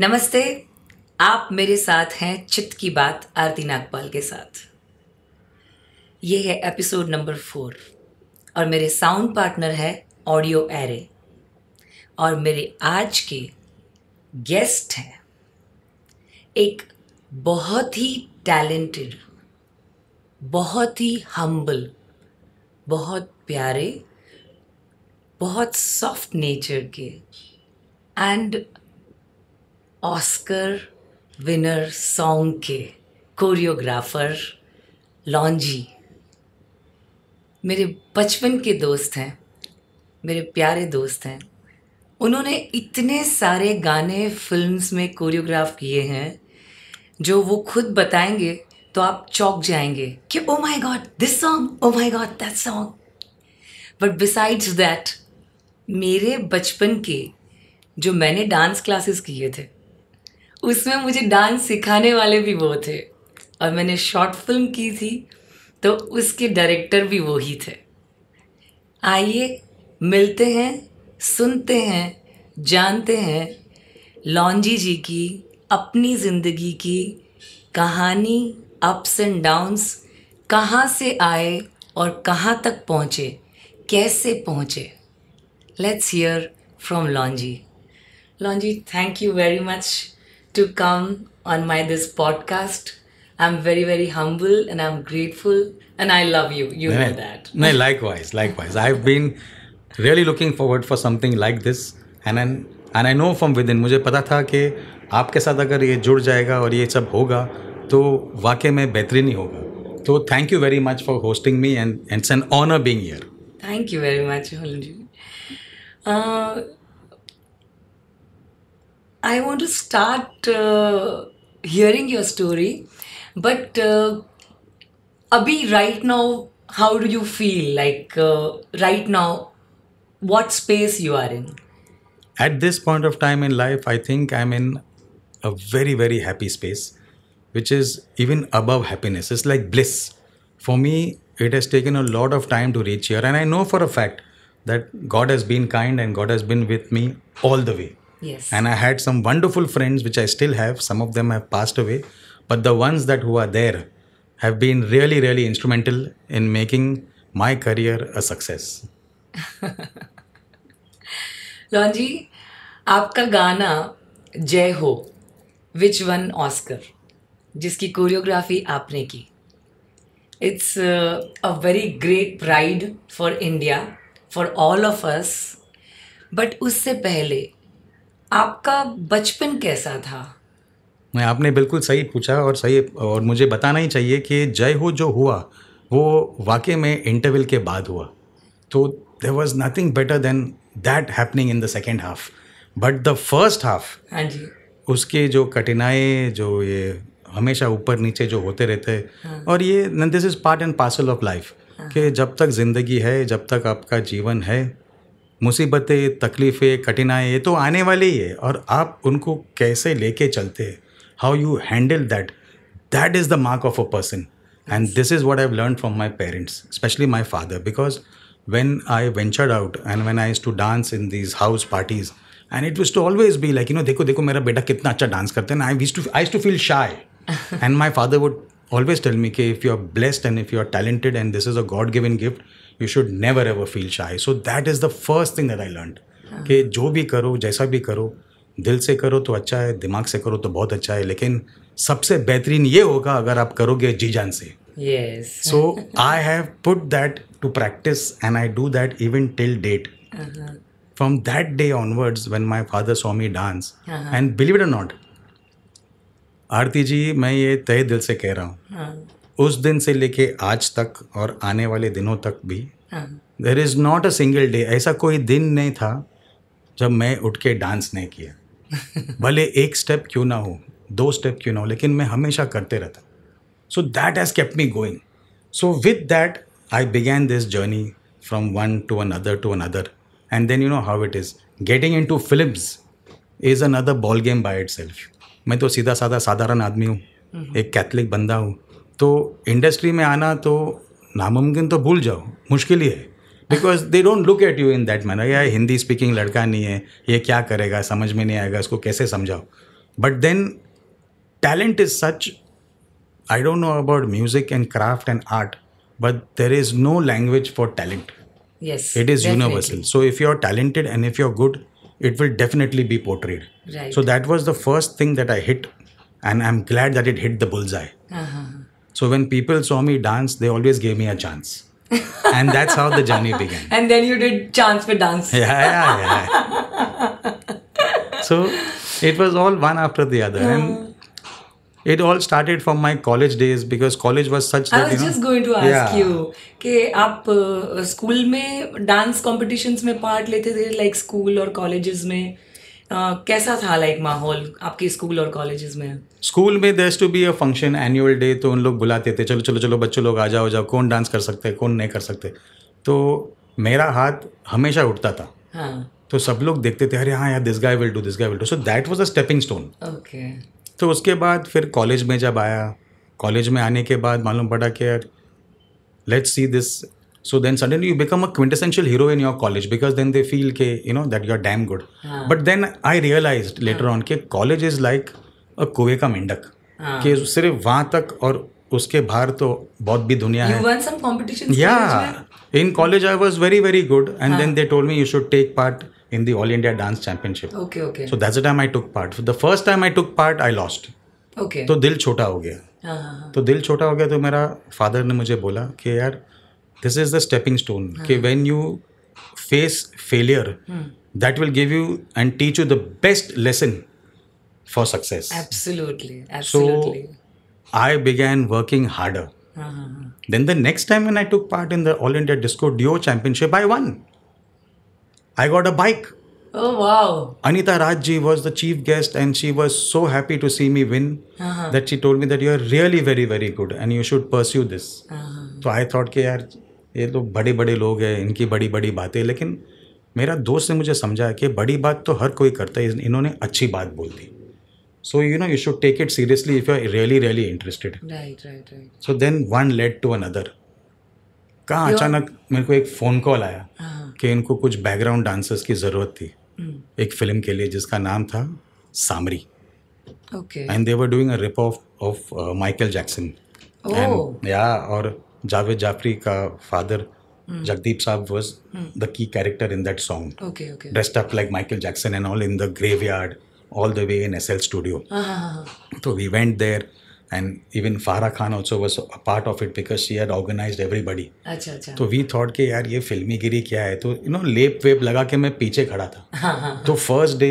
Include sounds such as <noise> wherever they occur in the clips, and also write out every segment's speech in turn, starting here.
नमस्ते आप मेरे साथ हैं चित्त की बात आरती नागपाल के साथ ये है एपिसोड नंबर फोर और मेरे साउंड पार्टनर है ऑडियो एरे और मेरे आज के गेस्ट हैं एक बहुत ही टैलेंटेड बहुत ही हम्बल बहुत प्यारे बहुत सॉफ्ट नेचर के एंड ऑस्कर विनर सॉन्ग के कोरियोग्राफर लॉन्जी मेरे बचपन के दोस्त हैं मेरे प्यारे दोस्त हैं उन्होंने इतने सारे गाने फिल्म्स में कोरियोग्राफ किए हैं जो वो खुद बताएंगे तो आप चौक जाएंगे कि oh my god this song oh my god that song but besides that मेरे बचपन के जो मैंने डांस क्लासेस किए थे उसमें मुझे डांस सिखाने वाले भी वो थे और मैंने शॉर्ट फिल्म की थी तो उसके डायरेक्टर भी वो ही थे आइए मिलते हैं सुनते हैं जानते हैं लॉन्जी जी की अपनी ज़िंदगी की कहानी अप्स एंड डाउन्स कहाँ से आए और कहाँ तक पहुँचे कैसे पहुँचे लेट्स हियर फ्रॉम लॉन्जी लॉन्जी thank you very much to come on my this podcast. I'm very, very humble and I'm grateful and I love you. You no, know that. No, likewise, likewise. I've been really looking forward for something like this and then and I know from within मुझे पता था कि आपके साथ अगर ये जुड़ जाएगा और ये सब होगा तो वाकई में बेहतरीन ही होगा तो thank you very much for hosting me and and an honour being here thank you very much I want to start uh, hearing your story, but uh, Abhi, right now, how do you feel? Like uh, right now, what space you are in? At this point of time in life, I think I'm in a very very happy space, which is even above happiness. It's like bliss. For me, it has taken a lot of time to reach here, and I know for a fact that God has been kind and God has been with me all the way Yes. And I had some wonderful friends, which I still have. Some of them have passed away, but the ones that who are there have been really, really instrumental in making my career a success. <laughs> Lonji, आपका गाना जय which won Oscar, jiski choreography choreography आपने की it's uh, a very great pride for India, for all of us. But उससे पहले आपका बचपन कैसा था मैं आपने बिल्कुल सही पूछा और सही और मुझे बताना ही चाहिए कि जय हो जो हुआ वो वाकई में इंटरवल के बाद हुआ तो there was nothing better than that happening in the second half but the first half हाँ जी उसके जो कठिनाई जो ये हमेशा ऊपर नीचे जो होते रहते हैं हाँ। और ये this is part and parcel of life कि जब तक ज़िंदगी है जब तक आपका जीवन है मुसीबतें तकलीफ़ें कठिनाई ये तो आने वाले ही है और आप उनको कैसे लेके चलते हैं how you handle that that is the mark of a person and this is what I've learn from my parents specially my father because when I ventured out and when I used to dance in these house parties and it used to always be like you know देखो देखो मेरा बेटा कितना अच्छा dance करते हैं I use to I to feel shy and my father would always tell me कि if you are blessed and if you are talented and this is a god given gift you should never ever feel shy so that is the first thing that I learn कि जो भी करो जैसा भी करो दिल से करो तो अच्छा है दिमाग से करो तो बहुत अच्छा है लेकिन सबसे बेहतरीन ये होगा अगर आप करोगे जी जान से so I have put that to practice and I do that even till date from that day onwards when my father saw me dance and believe it not Aarti ji मैं ये तय दिल से कह रहा हूँ हाँ। उस दिन से लेके आज तक और आने वाले दिनों तक भी there is not a single day ऐसा कोई दिन नहीं था जब मैं उठ के डांस नहीं किया <laughs> भले एक स्टेप क्यों ना हो दो स्टेप क्यों ना हो लेकिन मैं हमेशा करते रहता so that has kept me going so with that I began this journey from one to another to another and then you know how it is getting into films is another ball game by itself मैं तो सीधा साधा साधारण आदमी हूँ हम्म। एक Catholic बंदा हूँ तो इंडस्ट्री में आना तो नामुमकिन तो भूल जाओ मुश्किल ही है because they don't look at you in that manner या हिंदी स्पीकिंग लड़का नहीं है ये क्या करेगा समझ में नहीं आएगा इसको कैसे समझाओ but then talent is such I don't know about music and craft and art but there is no language for talent it is universal so if you are talented and if you are good it will definitely be portrayed so that was the first thing that I hit and I am glad that it hit the bull's eye So when people saw me dance, they always gave me a chance. and that's how the journey <laughs> began. And then you did chance for dance. Yeah, yeah, yeah. so it was all one after the other. Yeah. And it all started from my college days because college was such that, I was just know, going to ask yeah. you कि आप uh, school में dance competitions में part लेते थे like school और colleges में कैसा था लाइक माहौल आपके स्कूल और कॉलेजेस में स्कूल में there's to be a function annual day तो उन लोग बुलाते थे चलो चलो चलो बच्चों लोग आ जाओ जाओ कौन डांस कर सकते हैं कौन नहीं कर सकते तो मेरा हाथ हमेशा उठता था हाँ. तो सब लोग देखते थे अरे हाँ यार this guy will do this guy will do so that was a stepping stone okay तो उसके बाद फिर कॉलेज में जब आया कॉलेज में आने के बाद मालूम पड़ा कि यार let's see this so then suddenly you become a quintessential hero in your college because then they feel के you know that you are damn good but then I realise later on के college is like a कुएं का मेंढक कि सिर्फ वहाँ तक और उसके बाहर तो बहुत भी दुनिया है या in college I was very very good and then they told me you should take part in the all India dance championship okay okay so that's a time I took part the first time I took part I lost okay तो दिल छोटा हो गया हाँ, हाँ, हाँ। तो दिल छोटा हो गया तो मेरा फादर ने मुझे बोला कि यार this is the stepping stone ah. okay when you face failure hmm. that will give you and teach you the best lesson for success absolutely absolutely so i began working harder uh-huh. Then the next time when I took part in the All India Disco Duo Championship, I won. I got a bike. Oh wow! Anita Rajji was the chief guest, and she was so happy to see me win uh-huh. that she told me that you are really very very good and you should pursue this. Uh-huh. So I thought, "Okay, ये लोग तो बड़े बड़े लोग हैं इनकी बड़ी बड़ी बातें लेकिन मेरा दोस्त ने मुझे समझाया कि बड़ी बात तो हर कोई करता है इन्होंने अच्छी बात बोल दी so you know you should take it seriously if you are really really interested so then one led to another अचानक मेरे को एक फ़ोन कॉल आया हाँ। कि इनको कुछ बैकग्राउंड डांसर्स की ज़रूरत थी hmm. एक फिल्म के लिए जिसका नाम था सामरी and they were doing a rip off off Michael Jackson या और जावेद जाफरी का father hmm. Jagdeep sahab was the key character in that song dressed up like Michael Jackson and all in the graveyard all the way in S L studio तो we went there and even Farah Khan also was a part of it because she her organise everybody तो we thought के यार ये फिल्मी गिरी क्या है तो you no लेप वेप लगा के मैं पीछे खड़ा था तो first day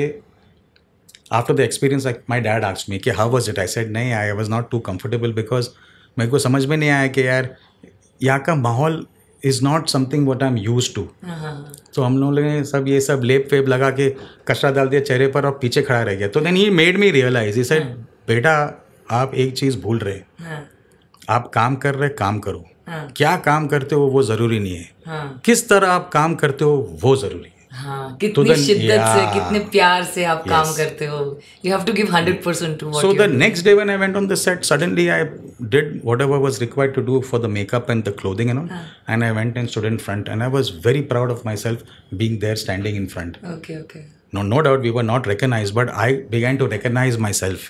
after the experience my dad ask me कि how was it I said नहीं I was not too comfortable because मेरे को समझ में नहीं आया कि यार यहाँ का माहौल is not something what I am use to तो हम लोगों ने सब ये सब लेप वेप लगा के कचरा डाल दिया चेहरे पर और पीछे खड़ा रह गया तो then he made me realise इस बेटा आप एक चीज़ भूल रहे हाँ। आप काम कर रहे काम करो हाँ। क्या काम करते हो वो ज़रूरी नहीं है हाँ। किस तरह आप काम करते हो वो ज़रूरी हाँ तो कितनी शिद्दत yeah. से कितने प्यार से आप yes. काम करते हो you have to give 100% to so the next day when I went on the set suddenly I did whatever was required to do for the makeup and the clothing and all and I went and stood in front and I was very proud of myself being there standing in front okay okay no no doubt we were not recognise but I too recognise my self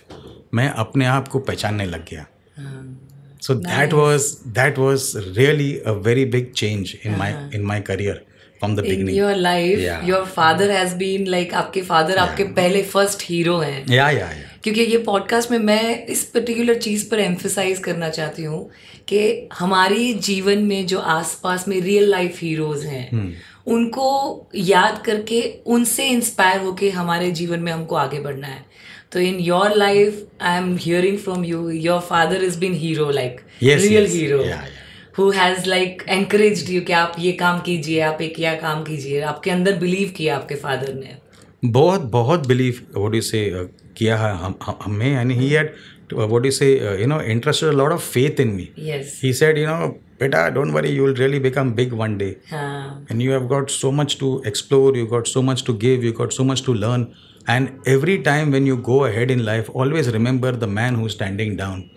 मैं अपने आप को पहचानने लग गया so that was that was really a very big change in my in my career from the beginning your life your father has been like आपके father yeah. आपके पहले फर्स्ट हीरो हैं या या या क्योंकि ये पॉडकास्ट में मैं इस पर्टिकुलर चीज़ पर एम्फिसाइज करना चाहती हूँ कि हमारे जीवन में जो आसपास में रियल लाइफ हीरोज हैं hmm. उनको याद करके उनसे इंस्पायर होके हमारे जीवन में हमको आगे बढ़ना है तो in your life I am hearing from you your father is been hero like real hero who has like encourage you कि आप ये काम कीजिए आप एक क्या काम कीजिए आपके अंदर बिलीव किया आपके फादर ने बहुत बहुत बिलीव वॉट यू से किया है हम हमें यानी he had what you say you know interested lot of faith in me he said you know बेटा don't worry you will really become big one day and you have got so much to explore you got so much to give you got so much to learn and every time when you go ahead in life always remember the man who standing down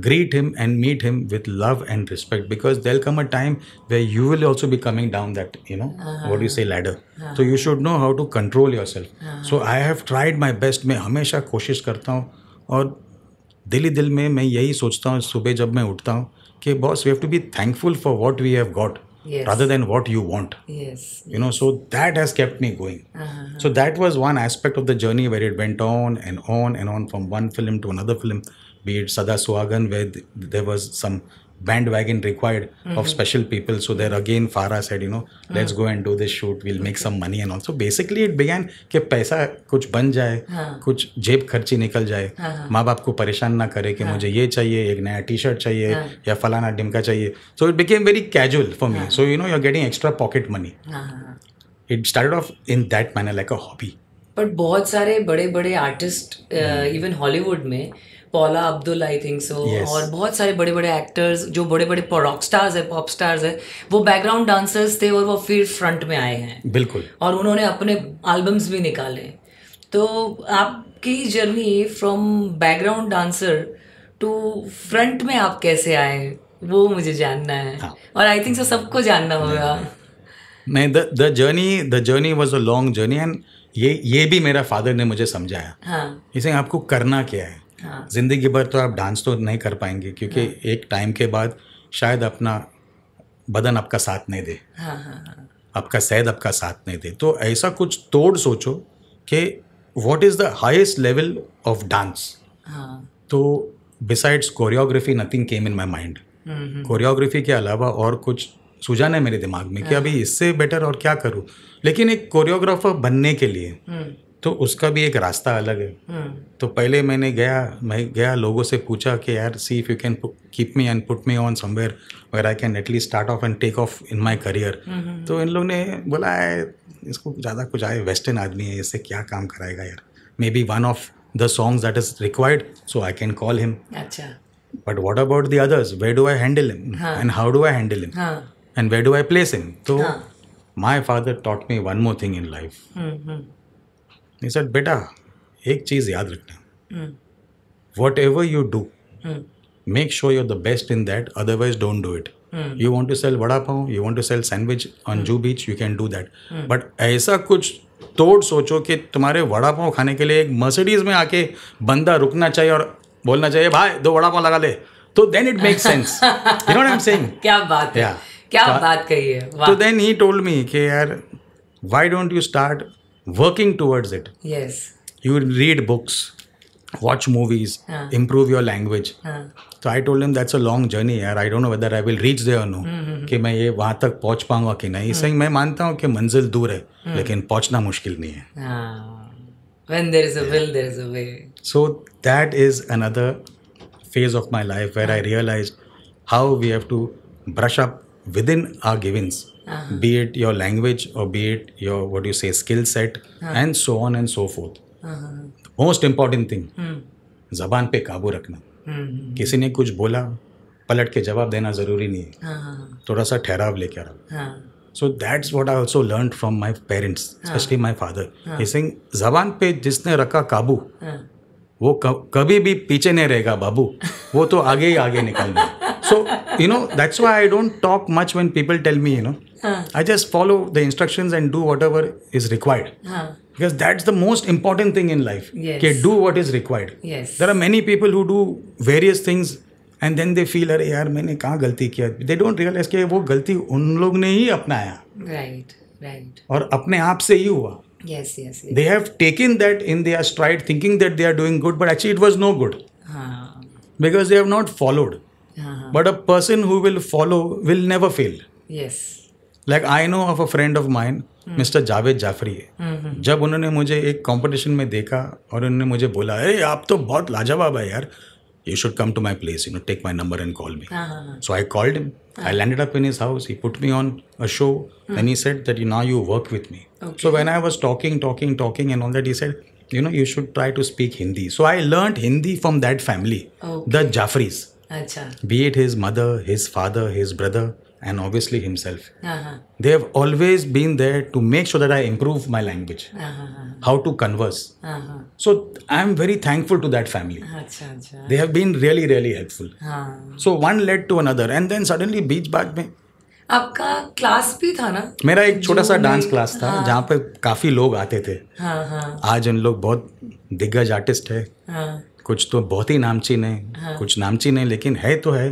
greet him and meet him with love and respect because there'll come a time where you will also be coming down that you know uh-huh. what do you say ladder uh-huh. so you should know how to control yourself uh-huh. so i have tried my best मैं हमेशा koshish karta हूँ और दिल ही दिल में मैं यही सोचता हूँ सुबह जब मैं उठता हूँ कि boss we have to be thankful for what we have yes. rather than what you want. Yes. You know, so that has kept me going. Uh-huh. So that was one aspect of the journey where it went on and on and on from one film to another film. be it Sada Suhagan, where th- there was some bandwagon required mm-hmm. of special people. So there again, Farah said, you know, mm-hmm. let's go and do this shoot. We'll make some money and also basically it began कि पैसा कुछ बन जाए हाँ. कुछ जेब खर्ची निकल जाए हाँ. माँ बाप को परेशान ना करे कि हाँ. मुझे ये चाहिए एक नया टी शर्ट चाहिए हाँ. या फलाना डिमका चाहिए so it became very casual for me so you know you are getting extra pocket money it start off in that manner like a hobby but बहुत सारे बड़े बड़े आर्टिस्ट इवन हॉलीवुड में पौला अब्दुल आई थिंक सो और बहुत सारे बड़े बड़े एक्टर्स जो बड़े बड़े रॉक स्टार्स है पॉप स्टार्स है वो बैकग्राउंड डांसर्स थे और वो फिर फ्रंट में आए हैं बिल्कुल और उन्होंने अपने एल्बम्स भी निकाले तो आपकी journey from background dancer to front में आप कैसे आए वो मुझे जानना है हाँ. और आई थिंक सो सबको जानना होगा नहीं the journey the journey was a long journey and ये ये भी मेरा फादर ने मुझे समझाया हाँ. इसे आपको करना क्या है हाँ। ज़िंदगी भर तो आप डांस तो नहीं कर पाएंगे क्योंकि हाँ। एक टाइम के बाद शायद अपना बदन आपका साथ नहीं दे हाँ, हाँ, हाँ। आपका सैद आपका साथ नहीं दे तो ऐसा कुछ तोड़ सोचो कि what is the highest level of dance तो besides choreography nothing came in my mind choreography के अलावा और कुछ सुझाना है मेरे दिमाग में कि हाँ। अभी इससे बेटर और क्या करूँ लेकिन एक कोरियोग्राफर बनने के लिए हम्म। तो उसका भी एक रास्ता अलग है हाँ। तो पहले मैंने गया मैं गया लोगों से पूछा कि यार see if you can keep me and put me on somewhere where I can at least start off and take off in my career तो हम्म। इन लोगों ने बोला है इसको ज़्यादा कुछ आए वेस्टर्न आदमी है इससे क्या काम कराएगा यार may be one of the songs that is required so I can call him अच्छा but what about the others way do I handle him and how do I handle him and way do I place him तो my father taught me one more thing in life he बेटा एक चीज़ याद रखना whatever you do make sure you're the best in that otherwise don't do it you want to sell vada pav you want to sell sandwich on Juhu beach you can do that but ऐसा कुछ तोड़ सोचो कि तुम्हारे वड़ा पाव खाने के लिए एक मर्सिडीज में आके बंदा रुकना चाहिए और बोलना चाहिए भाई दो वड़ा पाव लगा ले तो then it make sense you know I am saying क्या बात है yeah. क्या बात कही है तो देन ही टोल्ड मी कि यार why don't you start working towards it. Yes. You read books, watch movies, uh. improve your language. Uh. तो I told him that's a long journey यार I don't know whether I will reach there no कि मैं ये वहाँ तक पहुँच पाऊंगा कि नहीं hmm. सही मैं मानता हूँ कि मंजिल दूर है mm. लेकिन पहुँचना मुश्किल नहीं है ah. When there is a yeah. will, there is a way. So that is another phase of my life where I realized how we have to brush up within our givens. uh-huh. be it your language or be it your what do you say skill set uh-huh. and so on and so forth uh-huh. most important thing hmm. जबान पे काबू रखना hmm. hmm, hmm. किसी ने कुछ बोला पलट के जवाब देना ज़रूरी नहीं है uh-huh. थोड़ा सा ठहराव लेके आ so that's what I also learn from my parents specially my father सिंह जबान पे जिसने रखा काबू हाँ। वो कभी भी पीछे नहीं रहेगा बाबू वो तो आगे ही आगे निकलना <laughs> so you know that's why i don't talk much when people tell me you know huh. i just follow the instructions and do whatever is required huh. because that's the most important thing in life yes. okay do what is required yes there are many people who do various things and then they feel, अरे यार मैंने कहाँ गलती किया they don't realise कि वो गलती उन लोग ने ही अपनाया राइट Right. और अपने आप से ही हुआ yes yes, yes. they have taken that in their stride thinking that they are doing good but actually it was no good because they have not followed but a person who will follow will never fail yes like I know of a friend of mine mister Javed Jafri है जब उन्होंने मुझे एक competition में देखा और उन्होंने मुझे बोला अरे आप तो बहुत लाजवाब है यार you should come to my place you know take my number and call me so I called him I landed up in his house he put me on a show an E set that you ना you work with me so when I was talking talking talking and on that E set you know you should try to speak Hindi so I learn Hindi from that family the Jafris अच्छा be it his mother his father his brother and obviously himself they have always been there to make sure that I improve my language how to converse so I am very thankful to that family they have been really really helpful so one led to another and then suddenly बीच बाग में आपका class भी था ना मेरा एक छोटा सा डांस क्लास था हाँ। जहाँ पे काफी लोग आते थे हाँ, हाँ। आज उन लोग बहुत दिग्गज आर्टिस्ट है हाँ। कुछ तो बहुत ही नामचीन है हाँ. कुछ नामचीन है लेकिन है तो है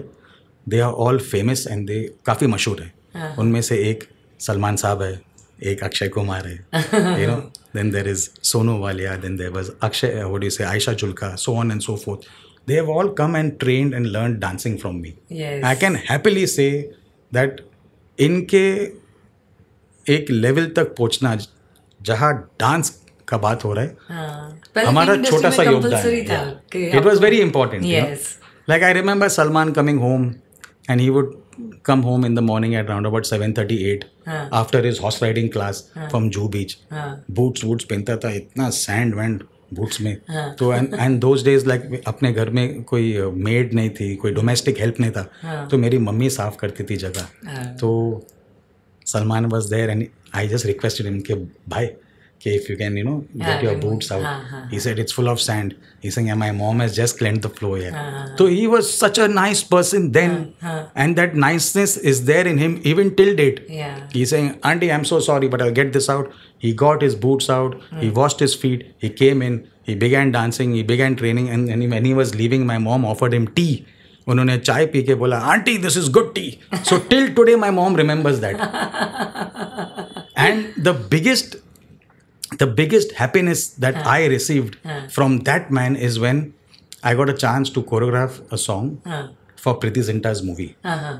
they are all famous and they काफ़ी मशहूर है हाँ. उनमें से एक सलमान साहब है एक अक्षय कुमार है you know then there is Sonu Walia then there was Akshay वोट से Ayesha Jhulka so on and so forth they have all come and train and learn dancing from me I can happily say that इनके एक लेवल तक पहुँचना जहाँ डांस का बात हो रहा है हाँ. हमारा छोटा सा योगदान it was very important like I remember Salman coming home and he would come home in the morning at round about seven thirty at after horse horse riding class from Juhu beach boots वूट्स पहनता था इतना sand wand boots में तो and and those days like अपने घर में कोई made नहीं थी कोई डोमेस्टिक हेल्प नहीं था तो मेरी मम्मी साफ करती थी जगह तो Salman was there and I just requested इनके भाई okay, if you can, you know, get yeah, your boots out. Uh-huh. He uh. said, it's full of sand. He's saying, yeah, my mom has just cleaned the floor here. Uh-huh. So he was such a nice person then. Uh-huh. And that niceness is there in him even till date. Yeah. He's saying, auntie, I'm so sorry, but I'll get this out. He got his boots out. Mm. He washed his feet. He came in. He began dancing. He began training. And, when he was leaving, my mom offered him tea. उन्होंने चाय पी के बोला aunty this is good tea so till today my mom remembers that and the biggest the biggest happiness that uh, I received uh, from that man is when I got a chance to choreograph a song uh, for Priti Zinta's movie. Uh-huh.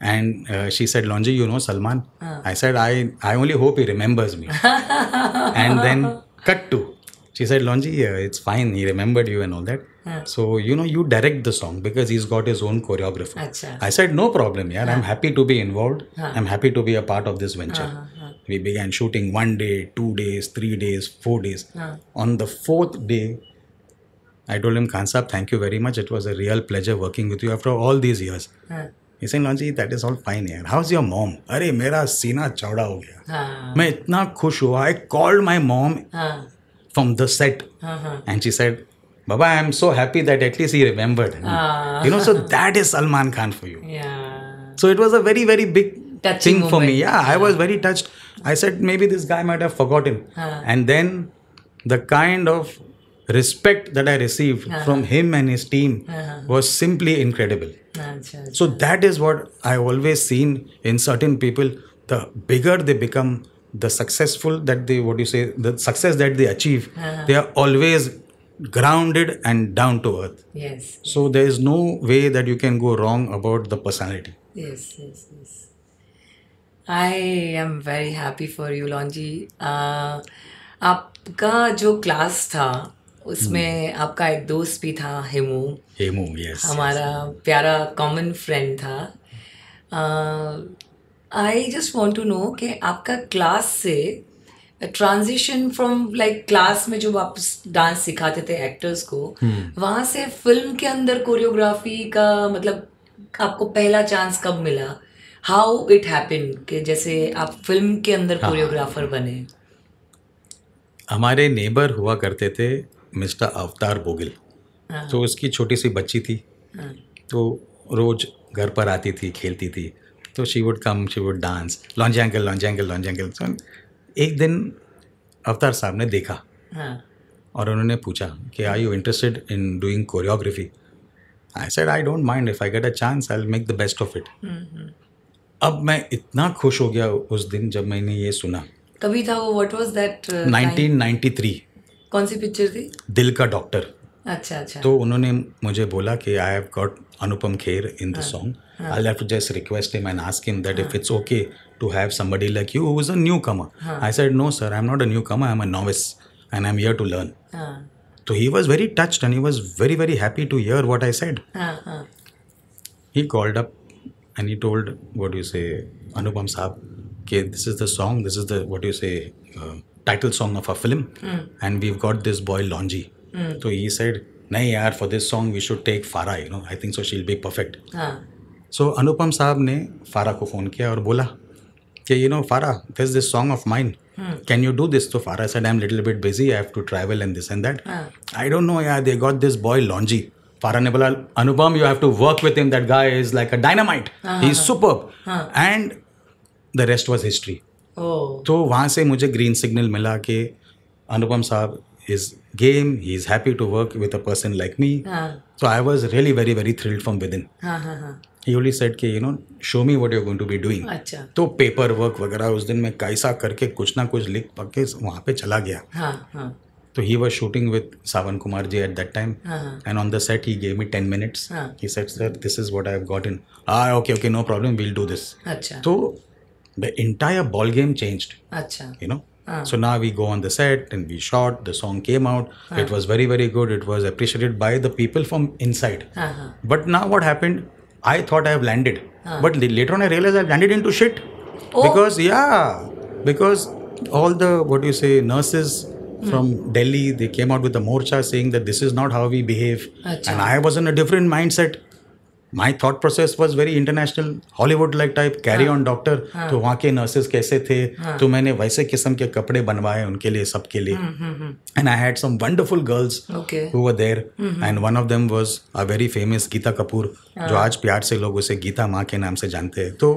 And uh, she said, Lonji, you know Salman? I said, I, I only hope he remembers me. <laughs> and then cut to. She said, Lonji, yeah, uh, it's fine. He remembered you and all that. So, you know, you direct the song because he's got his own choreographer. Achha. I said, no problem, yeah. I'm happy to be involved. I'm happy to be a part of this venture. Uh-huh. We began shooting one day, two days, three days, four days. uh On the fourth day, I told him, Kansab, thank you very much. It was a real pleasure working with you after all these years. uh He said, Lanji, that is all fine here. How's your mom? अरे मेरा सीना चौड़ा हो गया हाँ. मैं इतना खुश हुआ I called my from the set. Set and she said Baba, I'm so happy that at least he remembered. You know, so that is Salman Khan for you. Yeah. So it was a very, very big touching thing moment. for me. Yeah, I was very touched. I said maybe this guy might have forgotten, uh-huh. and then the kind of respect that I received uh-huh. from him and his team uh-huh. was simply incredible. So that is what I always seen in certain people. The bigger they become, the successful that they what do you say the success that they achieve, they are always grounded and down to earth. Yes. So there is no way that you can go wrong about the personality. Yes. Yes. Yes. I am very happy for you Longi आपका जो class था उसमें hmm. आपका एक दोस्त भी था Hemu Hemu yes हमारा yes. प्यारा कॉमन फ्रेंड था I just want to know कि आपका क्लास से ट्रांजिशन फ्रॉम लाइक क्लास में जो आप डांस सिखाते थे एक्टर्स को hmm. वहाँ से फिल्म के अंदर कोरियोग्राफी का मतलब आपको पहला चांस कब मिला हाउ इट हैपन कि जैसे आप फिल्म के अंदर हाँ, हाँ। बने हमारे नेबर हुआ करते थे मिस्टर अवतार बोगिल हाँ, तो उसकी छोटी सी बच्ची थी हाँ, तो रोज घर पर आती थी खेलती थी तो she would come she would dance Longi uncle Longi uncle Longi uncle तो एक दिन अवतार साहब ने देखा हाँ, और उन्होंने पूछा कि I you interested in doing choreography I said I don't mind if I get a chance I make the best of it अब मैं इतना खुश हो गया उस दिन जब मैंने ये सुना कभी था वो व्हाट वाज दैट 1993 कौन सी पिक्चर थी दिल का डॉक्टर अच्छा अच्छा तो उन्होंने मुझे बोला कि I have got Anupam Kher in the song I have to just request him and ask him that if it's okay to have somebody like you who is a newcomer I said no sir I am not a newcomer I am a novice and I am here to learn तो he was very touched and he was very very happy to hear what I said he called up and he told what do you say anupam saab okay this is the song this is the what do you say uh, title song of a film mm. and we've got this boy lonji mm. so he said nahi yaar for this song we should take farah you know i think so she'll be perfect ah. so anupam saab ne farah ko phone kiya aur bola कि you know Farah this this song of mine can you do this तो Farah said I little bit busy. I have to travel and this and that. I don't know, yeah. They got this boy Longi Farah Nebula, Anupam, you have to work with him. That guy is like a dynamite. Uh-huh. He's superb. Uh-huh. And the rest was history तो वहाँ से मुझे green signal मिला कि Anupam sahab is game he is happy to work with a person like me तो I was really very very thrilled from within he only set के you know show me what you going to be doing तो paper work वगैरह उस दिन मैं कैसा करके कुछ ना कुछ लिख पक के वहाँ पे चला गया हाँ, हाँ. So he was shooting with Savan Kumarji at that time, uh-huh. and on the set he gave me ten minutes. Uh-huh. He said, "Sir, this is what I have gotten." Ah, okay, okay, no problem. We'll do this. Achha. So the entire ball game changed. Achha. You know. Uh-huh. So now we go on the set and we shot. The song came out. Uh-huh. It was very very good. It was appreciated by the people from inside. Uh-huh. But now what happened? I thought I have landed, uh-huh. but later on I realized I landed into shit. Oh. Because yeah, because all the what do you say nurses Hmm. from Delhi. They came out with the Morcha saying that this is not how we behave. Achha. And I was in a different mindset. My thought process was very international Hollywood like type carry on doctor तो वहाँ के nurses कैसे थे हाँ. तो मैंने वैसे किस्म के कपड़े बनवाए उनके लिए सबके लिए and I had some wonderful girls who were there and one of them was a very famous Geeta Kapoor जो आज प्यार से लोग उसे गीता माँ के नाम से जानते हैं तो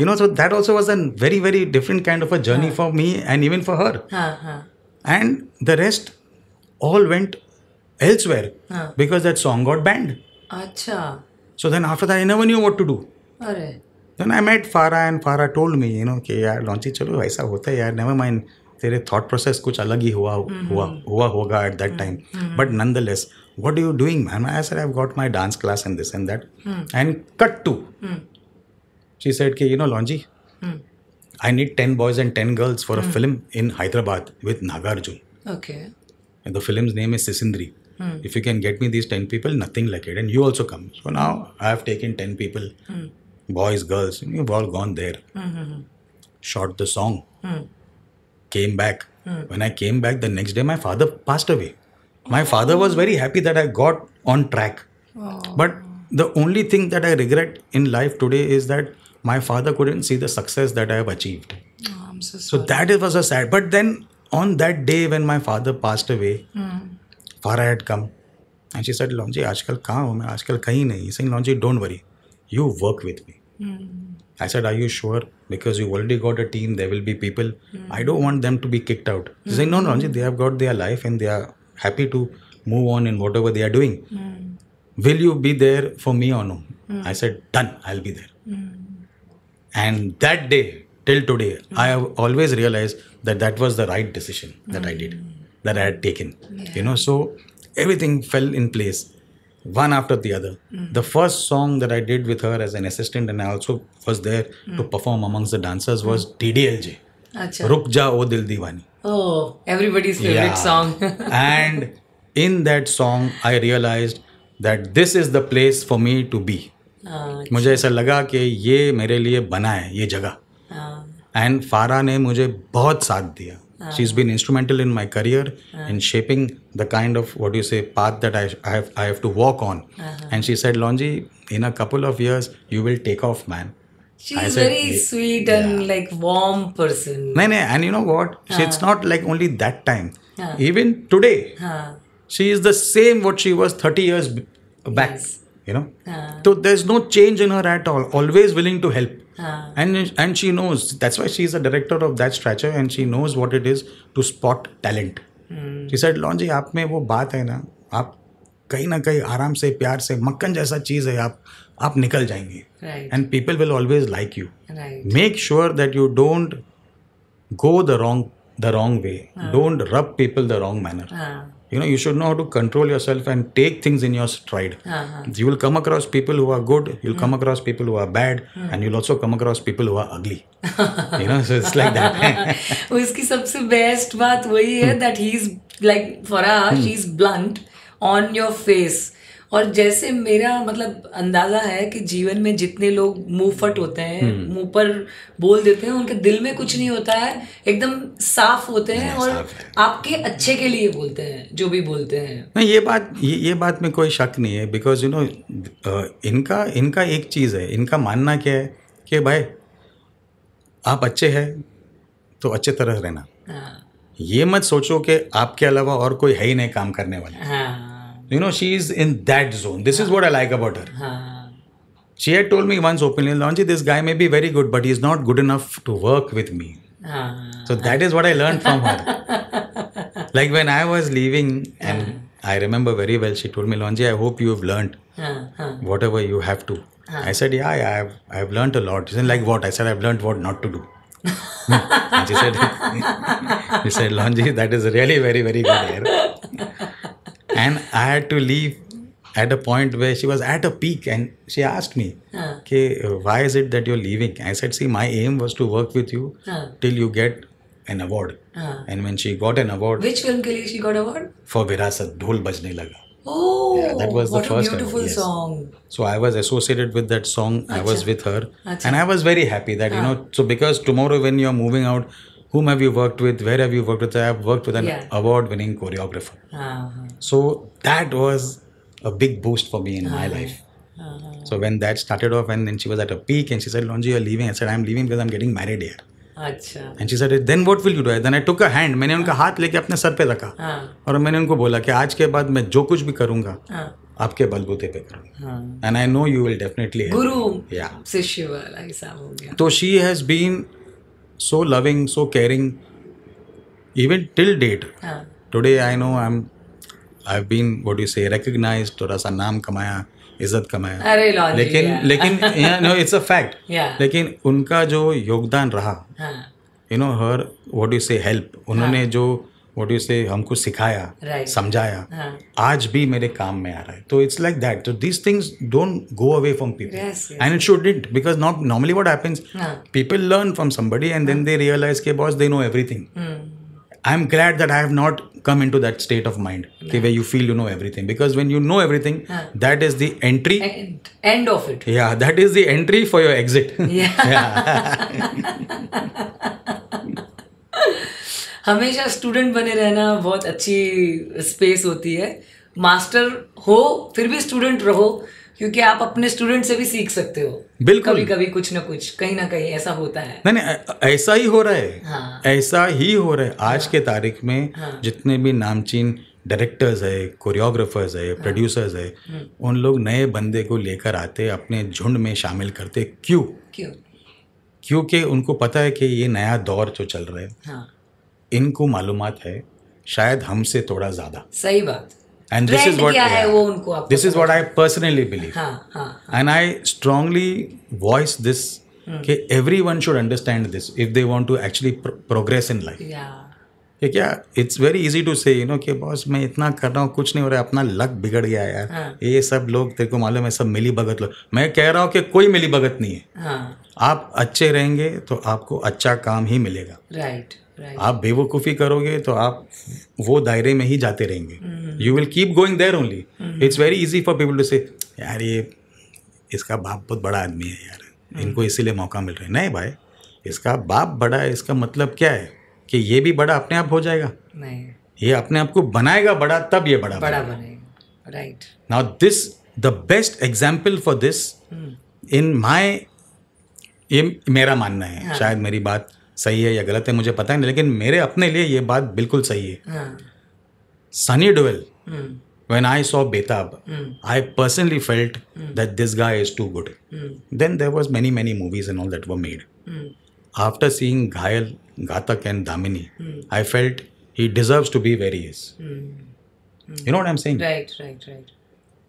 you know so that also was a very very different kind of a journey for me and even for her and the rest all went elsewhere because that song got banned. Achha. So then after that, I never knew what to do. Aray. Then I met Farah and Farah told me, you know, okay, yeah, launch it, chalo, aisa hota yaar, never mind. Tere thought process kuch alag hi hua, hmm. hua, hua hoga at that hmm. time. Hmm. But nonetheless, what are you doing, man? I said, I've got my dance class and this and that. And cut to. She said, okay, you know, Lonji, I need 10 boys and 10 girls for mm. a hmm. film in Hyderabad with Nagarjun. Okay. And the film's name is Sisindri. Mm. If you can get me these 10 people, nothing like it. And you also come. So now I have taken 10 people, mm. boys, girls, we've all gone there. Mm-hmm. Shot the song, came back. When I came back the next day, my father passed away. My father was very happy that I got on track. Oh. But the only thing that I regret in life today is that my father couldn't see the success that I have achieved. Oh, I'm so, sorry. so that was a sad. But then on that day when my father passed away, mm. Farah had come and she said, Lonji, आजकल कहाँ हूँ मैं आजकल कहीं नहीं don't worry. You work with me. Mm. I said, Are you sure? Because you already got a team, there will be people. Mm. I don't want them to be kicked out. Mm. She's like, No, hmm. no, they have got their life and they are happy to move on in whatever they are doing. Hmm. Will you be there for me or no? Hmm. I said, Done, I'll be there. And that day, till today, mm-hmm. I have always realized that that was the right decision that I did, that I had taken. Yeah. You know, so everything fell in place one after the other. Mm. The first song that I did with her as an assistant, and I also was there mm. to perform amongst the dancers, was mm. DDLJ. Rukja Ruk Ja O Dil Diwani. Oh, everybody's favorite yeah. song. <laughs> and in that song, I realized that this is the place for me to be. मुझे ऐसा लगा कि ये मेरे लिए बना है ये जगह एंड फारा ने मुझे बहुत साथ दिया she is been instrumental in my career in shaping the kind of what you say path that I I have to walk on and she said Longi in a couple of years you will take off man She's said, very sweet yeah. and like warm person. No, no, and you know what? She, it's not like only that time. Haan. Even today, Haan. she is the same what she was 30 years back. Yes. you know uh. so there's no change in her at all always willing to help uh. and and she knows that's why she's a director of that stature and she knows what it is to spot talent she said Longi आप में वो बात है ना आप कहीं ना कहीं आराम से प्यार से मक्खन जैसा चीज़ है आप आप निकल जाएंगे and people will always like you make sure that you don't go the wrong the wrong way don't rub people the wrong manner you know you should know how to control yourself and take things in your stride uh-huh. you will come across people who are good you'll mm. come hmm. across people who are bad mm. and you'll also come across people who are ugly <laughs> you know so it's like that <laughs> उसकी सबसे best बात वही है hmm. that he's like for us hmm. A he's blunt on your face और जैसे मेरा मतलब अंदाज़ा है कि जीवन में जितने लोग मुंह फट होते हैं हम्म। मुंह पर बोल देते हैं उनके दिल में कुछ नहीं होता है एकदम साफ होते हैं और है। आपके अच्छे के लिए बोलते हैं जो भी बोलते हैं नहीं ये बात ये ये बात में कोई शक नहीं है बिकॉज यू नो इनका इनका एक चीज़ है इनका मानना क्या है कि भाई आप अच्छे हैं तो अच्छे तरह रहना हाँ। ये मत सोचो कि आपके अलावा और कोई है ही नहीं काम करने वाला हाँ। you know she is in that zone this is what i like about her she had told me once openly Lanji, this guy may be very good but he's not good enough to work with me so that is what i learned from her <laughs> like when i was leaving and i remember very well she told me Lanji, i hope you have learned whatever you have to i said yeah, yeah i've i've learned a lot she said like what i said i've learned what not to do <laughs> she said, <laughs> she said, Lonji, that is really very, very good hair and I had to leave at a point where she was at a peak and she asked me uh. why is it that you're leaving i said see my aim was to work with you uh. till you get an award uh. and when she got an award which film ke liye she got award for virasat dhol bajne laga oh yeah, that was the first beautiful yes. song so i was associated with that song Achha. i was with her Achha. and i was very happy that you know so because tomorrow when you're moving out whom have you worked with where have you worked with i have worked with an yeah. award winning choreographer uh-huh. so that was a big boost for me in uh-huh. my life uh-huh. so when that started off and then she was at a peak and she said lonji you're leaving i said i'm leaving because i'm getting married here अच्छा and she said then what will you do then I took a hand मैंने उनका हाथ लेके अपने sir पे रखा और मैंने उनको बोला कि आज के बाद मैं जो कुछ भी करूंगा आपके बलबूते पे करूंगा and I know you will definitely गुरु या शिष्य वाला हिसाब हो गया तो she has been so loving, so caring, even till date. हाँ. Today I know I'm, I've been what do you say recognized थोड़ा सा नाम कमाया इज्जत कमाया अरे लेकिन yeah. लेकिन नो इट्स अ फैक्ट लेकिन उनका जो योगदान रहा you know her what you say help उन्होंने हाँ. जो वोट यू से हमको सिखाया right. समझाया हाँ. आज भी मेरे काम में आ रहा है तो इट्स लाइक दैट तो this things don't go away from people and it should it because not normally what happens people learn from somebody and then they realise के boss they know everything I am glad that I have not come into that state of mind कि way you feel you know everything because when you know everything that is the entry end of it या that is the entry for your exit हमेशा student बने रहना बहुत अच्छी space होती है master हो फिर भी स्टूडेंट रहो क्योंकि आप अपने स्टूडेंट से भी सीख सकते हो बिल्कुल कभी कभी कुछ ना कुछ कहीं ना कहीं ऐसा होता है नहीं नहीं ऐसा ही हो रहा है हाँ। ऐसा ही हो रहा है आज हाँ। के तारीख में हाँ। जितने भी नामचीन डायरेक्टर्स है कोरियोग्राफर्स है प्रोड्यूसर्स है उन लोग नए बंदे को लेकर आते अपने झुंड में शामिल करते क्यों क्यों क्योंकि उनको पता है कि ये नया दौर जो चल रहा है हाँ। इनको मालूम है शायद हमसे थोड़ा ज्यादा सही बात एंड दिस इज वॉट है वो उनको this is what I personally believe and I strongly voice this कि everyone should understand this if they want to actually progress in life कि क्या it's very easy to say you know कि boss मैं इतना कर रहा हूँ कुछ नहीं हो रहा अपना लक बिगड़ गया यार हाँ. ये सब लोग तेरे को मालूम है सब मिली भगत लोग मैं कह रहा हूँ कि कोई मिली भगत नहीं है हाँ. आप अच्छे रहेंगे तो आपको अच्छा काम ही मिलेगा राइट right. आप बेवकूफ़ी करोगे तो आप वो दायरे में ही जाते रहेंगे you will keep going there only it's very easy for people to say यार ये इसका बाप बहुत बड़ा आदमी है यार हम्म। इनको इसीलिए मौका मिल रहा है नहीं भाई इसका बाप बड़ा है इसका मतलब क्या है कि ये भी बड़ा अपने आप हो जाएगा नहीं ये अपने आप को बनाएगा बड़ा तब ये बड़ा बड़ा बनेगा right now this the best example for this in my ये मेरा मानना है हाँ. शायद मेरी बात सही है या गलत है मुझे पता है लेकिन मेरे अपने लिए ये बात बिल्कुल सही है Sunny Deol when I saw Betaab I personally felt that this guy is too good then there was many many movies and all that were made after seeing Ghayal Ghatak and Damini I felt he deserve to be very is you know I am seeing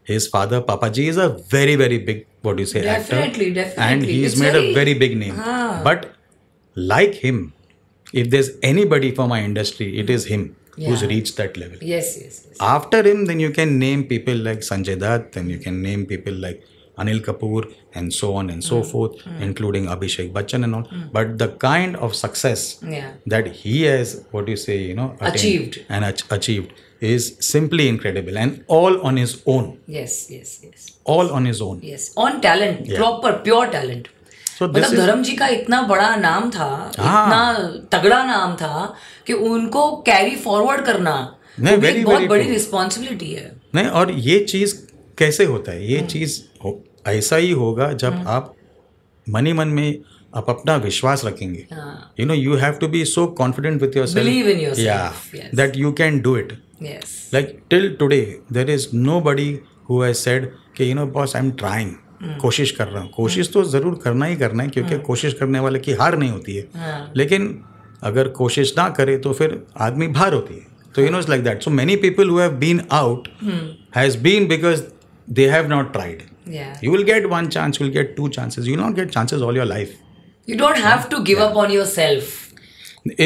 His father, Papaji, is a very, very big, what do you say, definitely, actor. Definitely, definitely. And he's it's made a very big name. Ah. But like him. If there's anybody from my industry, it is him yeah. who's reached that level. Yes, yes, yes, After him, then you can name people like Sanjay Dutt, and you can name people like Anil Kapoor, and so on and so mm. forth, mm. including Abhishek Bachchan and all. Mm. But the kind of success yeah. that he has, what do you say, you know, achieved and ach- achieved is simply incredible and all on his own. Yes, yes, yes. All on his own. Yes, on talent, yeah. proper, pure talent. so मतलब धर्म जी का इतना बड़ा नाम था हाँ, इतना तगड़ा नाम था कि उनको कैरी फॉरवर्ड करना नहीं, तो वेरी, बहुत वेरी बड़ी रिस्पॉन्सिबिलिटी है नहीं और ये चीज़ कैसे होता है ये हम्म। चीज़ ऐसा ही होगा जब हम्म। आप मन ही मन में आप अपना विश्वास रखेंगे you know you have to be so confident with yourself या that you can do it like till today there is nobody who has said कि you know boss I am trying hmm. कोशिश कर रहा हूँ कोशिश हम्म। तो ज़रूर करना ही करना है क्योंकि हम्म। कोशिश करने वाले की हार नहीं होती है हाँ। लेकिन अगर कोशिश ना करे तो फिर आदमी बाहर होती है तो you know is like that so many people who have been out has been because they have not tried you will get one chance you will get two chances you not get chances all your life you don't have to give up on on yourself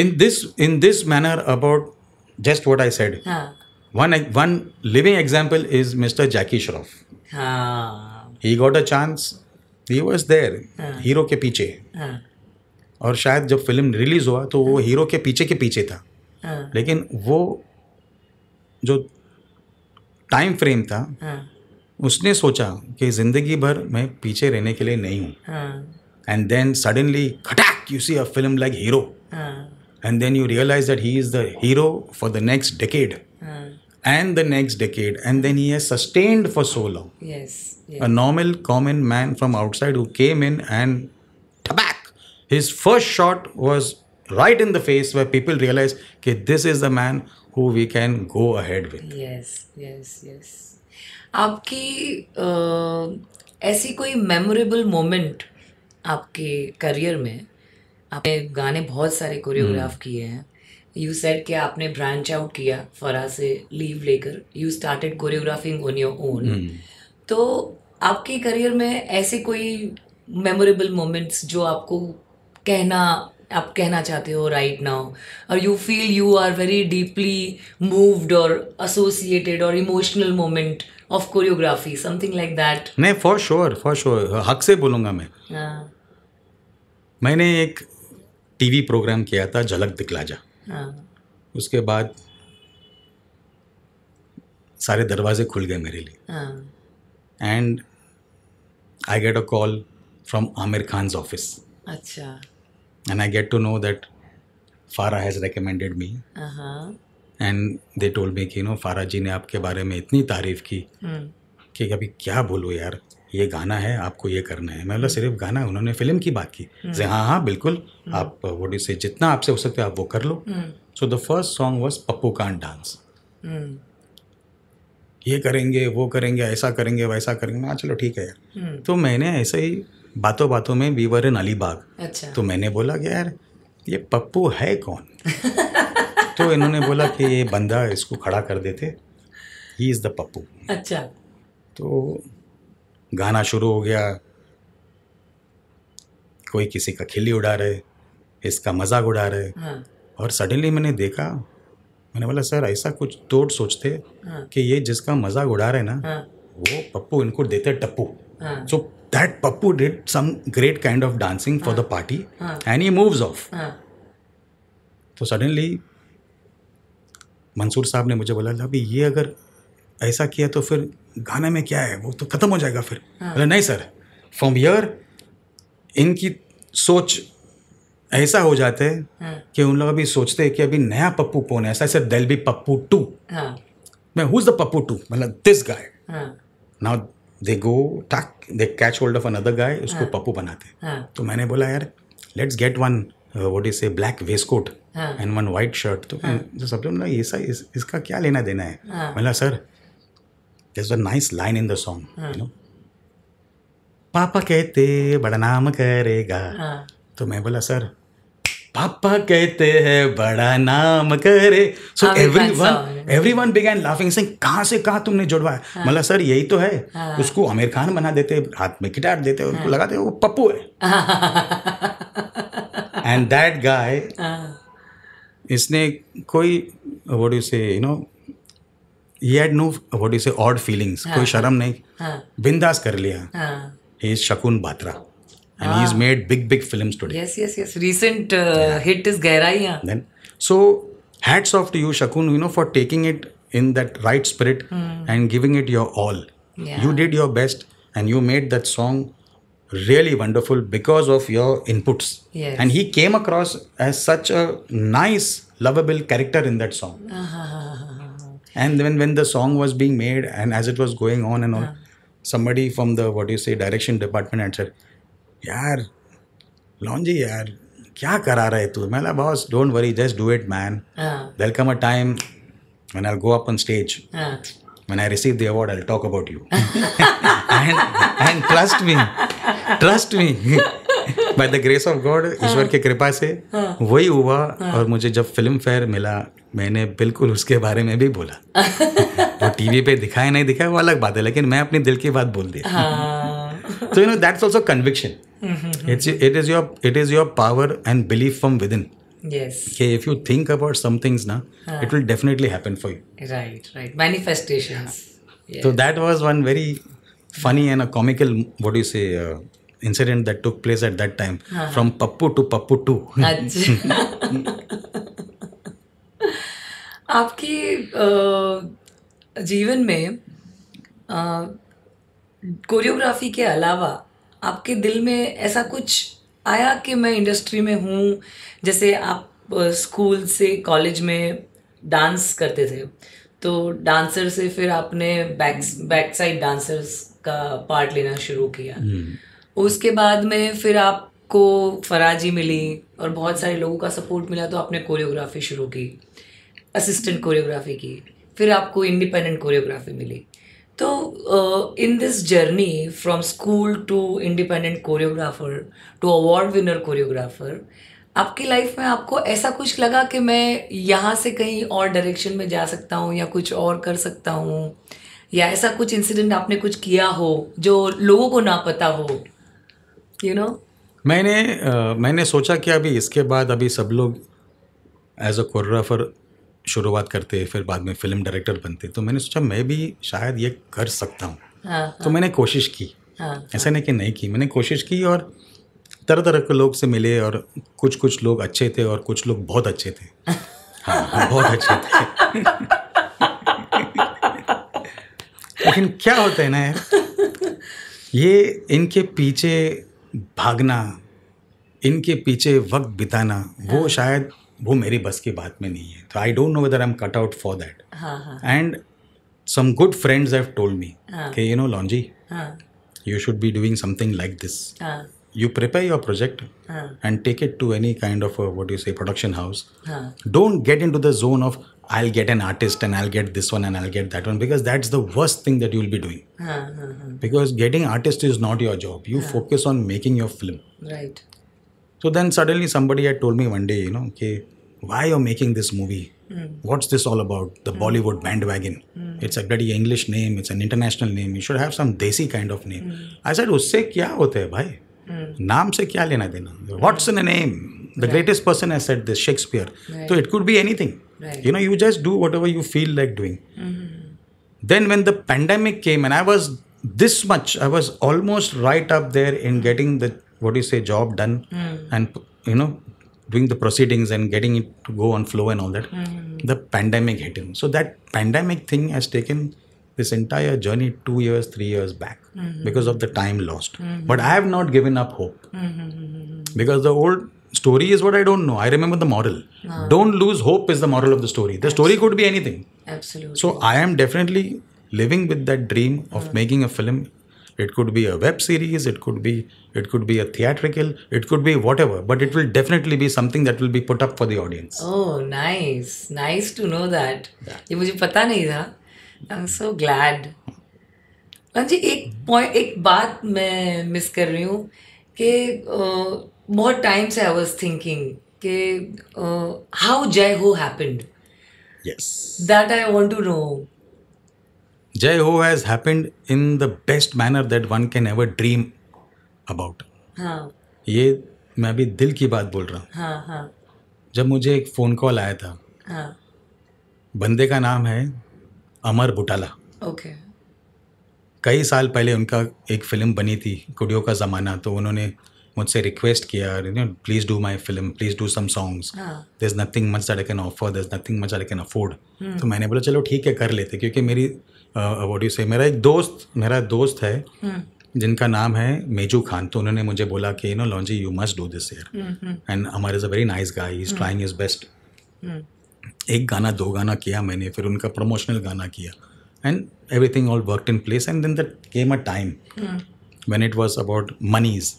in this in this manner about just what i said one हाँ। Living one is mister Jackie Shroff jackie he got a chance he was there hero के पीछे हाँ। और शायद जब film release हुआ तो वो हीरो हाँ। के पीछे के पीछे था हाँ। लेकिन वो जो टाइम फ्रेम था उसने सोचा कि ज़िंदगी भर मैं पीछे रहने के लिए नहीं हूँ एंड देन सडनली खटाक you see a film like hero and then you realise that he is the hero for the next decade and the next decade and then he sustained for so long a normal common man from outside who came in and tabak his first shot was right in the face where people realized okay this is the man who we can go ahead with yes yes yes आपकी आ, ऐसी कोई memorable moment आपके career में आपने गाने बहुत सारे choreograph किए हैं यू सेड कि आपने ब्रांच आउट किया फरा से लीव लेकर you started choreographing on your own तो आपके करियर में ऐसे कोई मेमोरेबल मोमेंट्स जो आपको कहना आप कहना चाहते हो राइट नाउ और you feel you are very deeply moved और एसोसिएटेड और emotional moment of choreography something like that नहीं फॉर श्योर फॉर श्योर हक से बोलूँगा मैं हाँ। मैंने एक टीवी प्रोग्राम किया था झलक दिखला जा हाँ। उसके बाद सारे दरवाजे खुल गए मेरे लिए हाँ। And I get a call from Aamir Khan office अच्छा and I get to know that Farah has recommended me and they told me कि नो फारा जी ने आपके बारे में इतनी तारीफ की हम्म। कि कभी क्या बोलो यार ये गाना है आपको ये करना है मैं बोला सिर्फ गाना है उन्होंने फिल्म की बात की हम्म। हाँ हाँ बिल्कुल हम्म। आप वो से जितना आपसे हो सकते आप वो कर लो so the first song was Pappu can't dance ये करेंगे वो करेंगे ऐसा करेंगे वैसा करेंगे ना चलो ठीक है यार हम्म। तो मैंने ऐसे ही बातों बातों में वीवर इन अलीबाग अच्छा तो मैंने बोला कि यार ये पप्पू है कौन तो इन्होंने बोला कि ये बंदा इसको खड़ा कर देते ही इज़ द पप्पू अच्छा तो गाना शुरू हो गया कोई किसी का खिल्ली उड़ा रहे इसका मजाक उड़ा रहे हाँ। और सडनली मैंने देखा मैंने बोला सर ऐसा कुछ तो सोचते हाँ. कि ये जिसका मजाक उड़ा रहे ना हाँ. वो पप्पू इनको देते टप्पू सो हाँ। That Pappu did some great kind of dancing for the party and he moves off तो सडनली मंसूर साहब ने मुझे बोला अभी ये अगर ऐसा किया तो फिर गाने में क्या है वो तो ख़त्म हो जाएगा फिर हाँ। बोले नहीं सर फ्रॉम यर इनकी सोच ऐसा हो जाते हैं हाँ। कि उन लोग अभी सोचते हैं कि अभी नया पप्पू कौन है ऐसा दिल बी पप्पू टू मैं who is the Pappu too मतलब this guy now they go take they catch hold of another guy उसको पप्पू हाँ। बनाते हैं हाँ। तो मैंने बोला यार let's get one what is a black waistcoat and one white shirt तो सब ना ये इसका क्या लेना देना है मतलब sir this a nice line in the song you know पापा कहते बड़ा नाम करेगा तो मैं बोला सर पापा कहते हैं बड़ा नाम करे so every one every one began laughing सिंह कहाँ से कहाँ तुमने जुड़वाया हाँ. मतलब सर यही तो है हाँ. उसको आमिर खान बना देते हाथ में गिटार देते हाँ. उनको लगाते वो पप्पू है एंड दैट गाय इसने कोई what you say you know ये had no what you say odd feelings कोई शर्म नहीं हाँ। बिंदास कर लिया ही हाँ। Shakun Batra and ah. he's made big big films today yes yes yes recent uh, yeah. hit is gairaiya then so hats off to you shakun you know for taking it in that right spirit mm. and giving it your all yeah. you did your best and you made that song really wonderful because of your inputs yes. and he came across as such a nice lovable character in that song ah. <laughs> and when when the song was being made and as it was going on and all somebody from the what do you say direction department answered. यार लॉन जी यार क्या करा रहे तू मैं boss don't worry just do it man welcome a time when I'll go up on stage, uh. when I receive the award, I'll talk about you. <laughs> and, and trust me, trust me. By the grace of God ईश्वर के कृपा से हाँ। वही हुआ हाँ। और मुझे जब फिल्म फेयर मिला मैंने बिल्कुल उसके बारे में भी बोला <laughs> वो टीवी पे दिखाया नहीं दिखाया वो अलग बात है लेकिन मैं अपने दिल की बात बोल दी <laughs> so you know that's also conviction. Mm-hmm. It's it is your it is your power and belief from within. Yes. Okay, if you think about some things now, it will definitely happen for you. Right, right. Manifestations. Yeah. Yes. <laughs> So that was one very funny and a comical what do you say uh, incident that took place at that time from Pappu to Pappu 2. <laughs> आपके uh, जीवन में uh, choreography के अलावा आपके दिल में ऐसा कुछ आया कि मैं इंडस्ट्री में हूँ जैसे आप स्कूल से कॉलेज में डांस करते थे तो डांसर से फिर आपने बैक बैक साइड डांसर्स का पार्ट लेना शुरू किया हम्म। उसके बाद में फिर आपको फराजी मिली और बहुत सारे लोगों का सपोर्ट मिला तो आपने कोरियोग्राफी शुरू की असिस्टेंट कोरियोग्राफी की फिर आपको इंडिपेंडेंट कोरियोग्राफी मिली तो in this journey from school to independent choreographer to award winner choreographer आपकी लाइफ में आपको ऐसा कुछ लगा कि मैं यहाँ से कहीं और डायरेक्शन में जा सकता हूँ या कुछ और कर सकता हूँ या ऐसा कुछ इंसिडेंट आपने कुछ किया हो जो लोगों को ना पता हो यू you नो know? मैंने uh, मैंने सोचा कि अभी इसके बाद अभी सब लोग एज अ कोरियोग्राफर शुरुआत करते फिर बाद में फिल्म डायरेक्टर बनते तो मैंने सोचा मैं भी शायद ये कर सकता हूँ हाँ, हाँ। तो मैंने कोशिश की हाँ, ऐसा नहीं कि नहीं की मैंने कोशिश की और तरह तरह के लोग से मिले और कुछ कुछ लोग अच्छे थे और कुछ लोग बहुत अच्छे थे <laughs> हाँ बहुत अच्छे थे लेकिन क्या होता है ना यार ये इनके पीछे भागना इनके पीछे वक्त बिताना वो शायद वो मेरे बस की बात में नहीं है तो I don't know whether I am cut out for that and some good friends have told me कि you know Longie you should be doing something like you prepare your project and take it to any kind of what do you say production house don't get into the zone of i'll get an artist and i'll get this one and i'll get that one because that's the worst thing that you'll be doing because getting artist is not your job you focus on making your film right so then suddenly somebody had told me one day, you know, okay, why you're making this movie? Mm. What's this all about? The mm. Bollywood bandwagon. Mm. It's a bloody English name. It's an international name. You should have some desi kind of name. Hmm. I said, उससे क्या होता bhai? भाई? Hmm. नाम se kya lena dena? What's in a name? The right. greatest person has said this, Shakespeare. Right. So it could be anything. Right. You know, you just do whatever you feel like doing. Mm-hmm. Then when the pandemic came and I was this much, I was almost right up there in getting the what do you say job done mm. and you know doing the proceedings and getting it to go on flow and all that mm. the pandemic hit him so that pandemic thing has taken this entire journey two years three years back mm-hmm. because of the time lost mm-hmm. but i have not given up hope mm-hmm. because the old story is what i don't know i remember the moral don't lose hope is the moral of the story the story could be anything absolutely so i am definitely living with that dream of making a film it could be a web series, it could be it could be a theatrical, it could be whatever, but it will definitely be something that will be put up for the audience. Oh, nice. Nice to know that. Yeah. ये I'm so glad. जी एक point एक बात मैं miss कर रही हूँ कि बहुत टाइम से आई वाज थिंकिंग कि how Jai Ho happened yes that I want to know Jai Ho has happened in the best manner that one can ever dream about ये मैं अभी दिल की बात बोल रहा हूँ हाँ, हाँ। जब मुझे एक फ़ोन कॉल आया था हाँ। बंदे का नाम है अमर बुटाला ओके okay. कई साल पहले उनका एक फ़िल्म बनी थी कुडियो का ज़माना तो उन्होंने मुझसे रिक्वेस्ट किया you know please do my film please do some songs there is nothing much I can offer there is nothing much I can afford तो मैंने बोला चलो ठीक है कर लेते क्योंकि मेरी वॉट यू से मेरा एक दोस्त मेरा दोस्त है हम्म। जिनका नाम है मेजू खान तो उन्होंने मुझे बोला कि you know Longie you must do this year and हमारे is a very nice guy is trying is best एक गाना दो गाना किया मैंने फिर उनका प्रमोशनल गाना किया and everything all work in place and then that came a time when it was about monies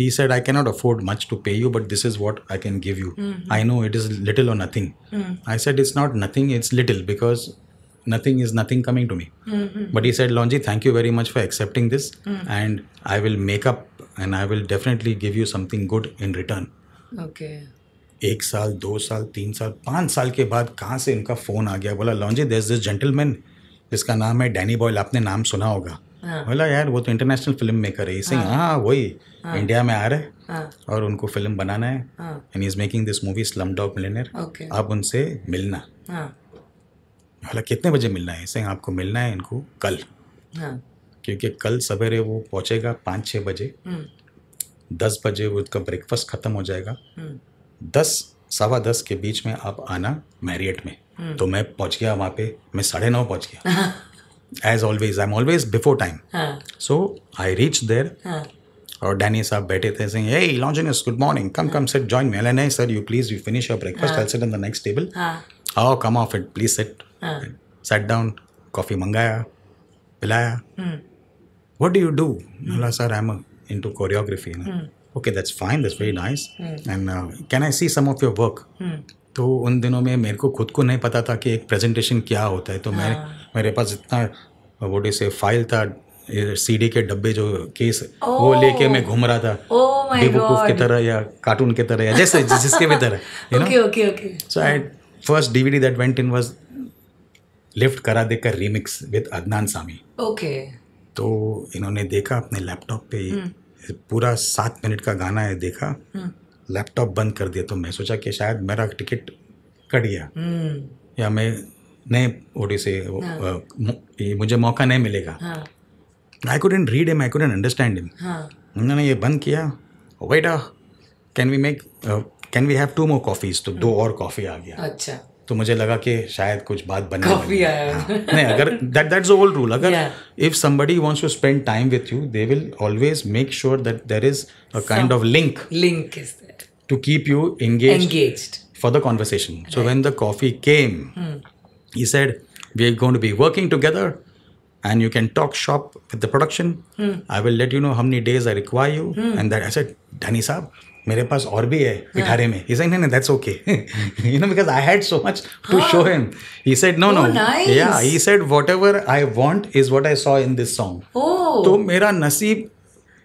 he said I cannot afford much to pay you but this is what I can give you I know it is little और nothing I said it's not nothing it's little because nothing is nothing coming to me. Mm-hmm. But he said, Lonji, thank you very much for accepting this, mm. hmm and I will make up and I will definitely give you something good in return. Okay. एक साल दो साल तीन साल पाँच साल के बाद कहाँ से इनका फ़ोन आ गया बोला लॉन्जी दिस दिस जेंटलमैन जिसका नाम है डैनी बॉयल आपने नाम सुना होगा हाँ. बोला यार वो तो इंटरनेशनल फिल्म मेकर है इसे हाँ, हाँ वही हाँ. इंडिया में आ रहे हाँ. और उनको फिल्म बनाना है and is making this movie slumdog millionaire आप उनसे मिलना हाँ. हालांकि कितने बजे मिलना है इसे आपको मिलना है इनको कल हाँ। क्योंकि कल सवेरे वो पहुँचेगा पाँच छः बजे हम्म। दस बजे उसका ब्रेकफास्ट ख़त्म हो जाएगा हम्म। दस सवा दस के बीच में आप आना मैरियट में हम्म। तो मैं पहुँच गया वहाँ पे मैं साढ़े नौ पहुँच गया as always I am always before time so I reach there और डैनी साहब बैठे थे सिंह हे लॉन्जिनस गुड मॉर्निंग कम कम सेट जॉइन मेला नहीं sir you please you finish your breakfast L set in the next table how come of it please set set down coffee मंगाया पिलाया what do you do बोला sir I M in to choreography okay that's fine that's very nice and can I see some of your work तो उन दिनों में मेरे को खुद को नहीं पता था कि एक प्रेजेंटेशन क्या होता है तो मैं हाँ। मेरे पास इतना वो से फाइल था सीडी के डब्बे जो केस oh, वो लेके मैं घूम रहा था oh बेवकूफ की तरह या कार्टून की तरह या जैसे जिसके भी तरह you know okay okay okay so I first DVD that went in was lift करा देकर remix with Adnan Sami okay तो इन्होंने देखा अपने लैपटॉप पे हम्म। पूरा सात मिनट का गाना है देखा लैपटॉप हम्म। बंद कर दिया तो मैं सोचा कि शायद मेरा टिकट कट गया हम्म। या मैं नए ओडी से हाँ। मुझे मौका नहीं मिलेगा I couldn't read him I could understand him उन्होंने ये बंद किया wait can we make can we have two more coffees तो दो हाँ। और कॉफ़ी आ गया अच्छा तो मुझे लगा कि शायद कुछ बात बन काफी आया हाँ। नहीं अगर दैट दैट्स ओल्ड रूल अगर if somebody wants to spend time with you they will always make sure that there is a kind of link link is there to keep you engaged engaged for the conversation so when the coffee came he said we are going to be working together and you can talk shop with the production I will let you know how many days I require you and that I said Danny साहब मेरे पास और भी है पिठारे हाँ। में is नहीं नहीं that's okay you know because I had so much to show him he said no no yeah he said whatever I want is what I saw in this song तो मेरा नसीब